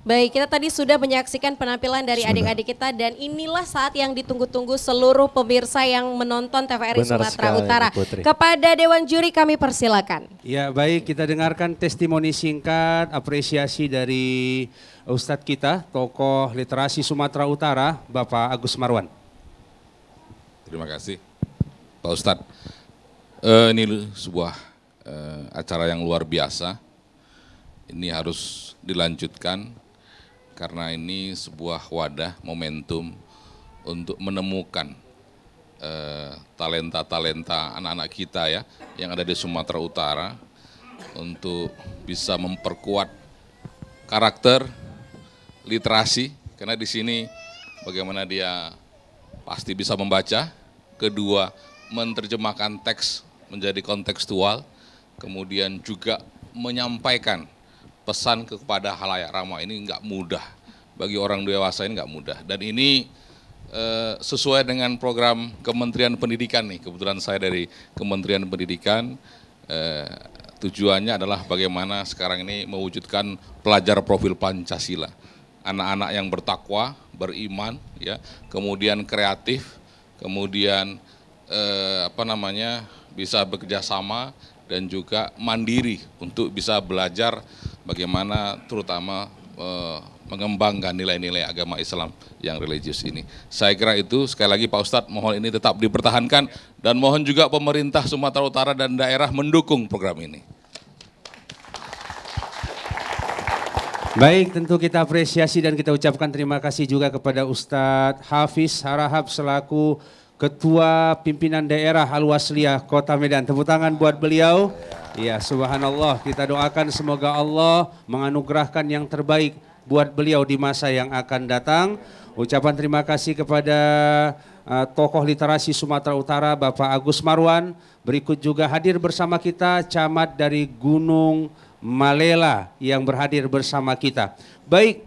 Baik, kita tadi sudah menyaksikan penampilan dari adik-adik kita dan inilah saat yang ditunggu-tunggu seluruh pemirsa yang menonton TVRI Benar Sumatera sekali, Utara. Putri. Kepada Dewan Juri kami persilakan. Ya baik, kita dengarkan testimoni singkat apresiasi dari Ustadz kita, tokoh literasi Sumatera Utara, Bapak Agus Marwan. Terima kasih Pak Ustadz. Uh, ini sebuah uh, acara yang luar biasa ini harus dilanjutkan karena ini sebuah wadah momentum untuk menemukan eh, talenta-talenta uh, anak-anak kita ya yang ada di Sumatera Utara untuk bisa memperkuat karakter literasi karena di sini bagaimana dia pasti bisa membaca kedua menerjemahkan teks menjadi kontekstual kemudian juga menyampaikan pesan kepada halayak ramah ini nggak mudah bagi orang dewasa ini nggak mudah dan ini eh, sesuai dengan program Kementerian Pendidikan nih kebetulan saya dari Kementerian Pendidikan eh, tujuannya adalah bagaimana sekarang ini mewujudkan pelajar profil Pancasila anak-anak yang bertakwa beriman ya kemudian kreatif kemudian eh, apa namanya bisa bekerja sama dan juga mandiri untuk bisa belajar bagaimana terutama eh, mengembangkan nilai-nilai agama Islam yang religius ini. Saya kira itu sekali lagi Pak Ustadz mohon ini tetap dipertahankan dan mohon juga pemerintah Sumatera Utara dan daerah mendukung program ini. Baik, tentu kita apresiasi dan kita ucapkan terima kasih juga kepada Ustadz Hafiz Harahap selaku Ketua Pimpinan Daerah Al-Wasliyah Kota Medan. Tepuk tangan buat beliau. Ya subhanallah kita doakan semoga Allah menganugerahkan yang terbaik buat beliau di masa yang akan datang. Ucapan terima kasih kepada uh, tokoh literasi Sumatera Utara Bapak Agus Marwan. Berikut juga hadir bersama kita camat dari Gunung Malela yang berhadir bersama kita. Baik,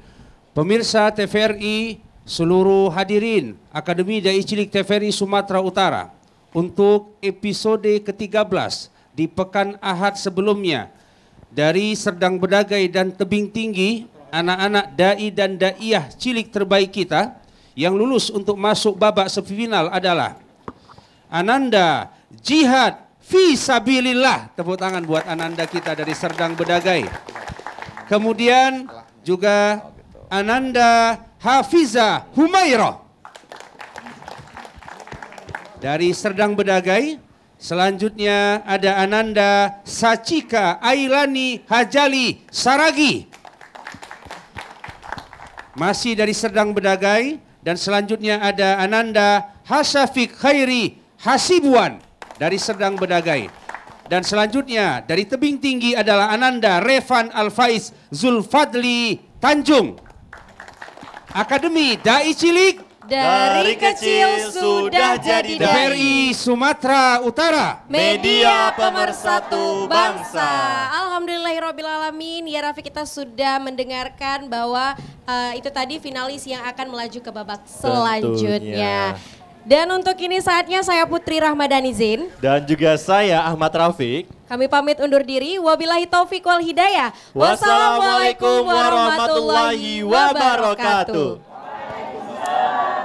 pemirsa TVRI seluruh hadirin Akademi Dai Cilik TVRI Sumatera Utara untuk episode ke-13 di pekan Ahad sebelumnya dari Serdang Bedagai dan Tebing Tinggi anak-anak dai dan daiyah cilik terbaik kita yang lulus untuk masuk babak semifinal adalah Ananda Jihad Fisabilillah tepuk tangan buat Ananda kita dari Serdang Bedagai kemudian juga Ananda Hafiza Humairah. Dari Serdang Bedagai, selanjutnya ada Ananda Sachika Ailani Hajali Saragi. Masih dari Serdang Bedagai dan selanjutnya ada Ananda Hasafik Khairi Hasibuan dari Serdang Bedagai. Dan selanjutnya dari tebing tinggi adalah Ananda Revan Alfaiz Zulfadli Tanjung. Akademi Dai Cilik dari, dari kecil, sudah jadi DPRI Sumatera Utara. Media pemersatu bangsa. Alhamdulillahirobbilalamin. Ya Rafi, kita sudah mendengarkan bahwa uh, itu tadi finalis yang akan melaju ke babak selanjutnya. Tentunya. Dan untuk ini saatnya saya Putri Rahmadani Zin. Dan juga saya Ahmad Rafiq. Kami pamit undur diri. Wabillahi taufiq wal hidayah. Wassalamualaikum warahmatullahi wabarakatuh.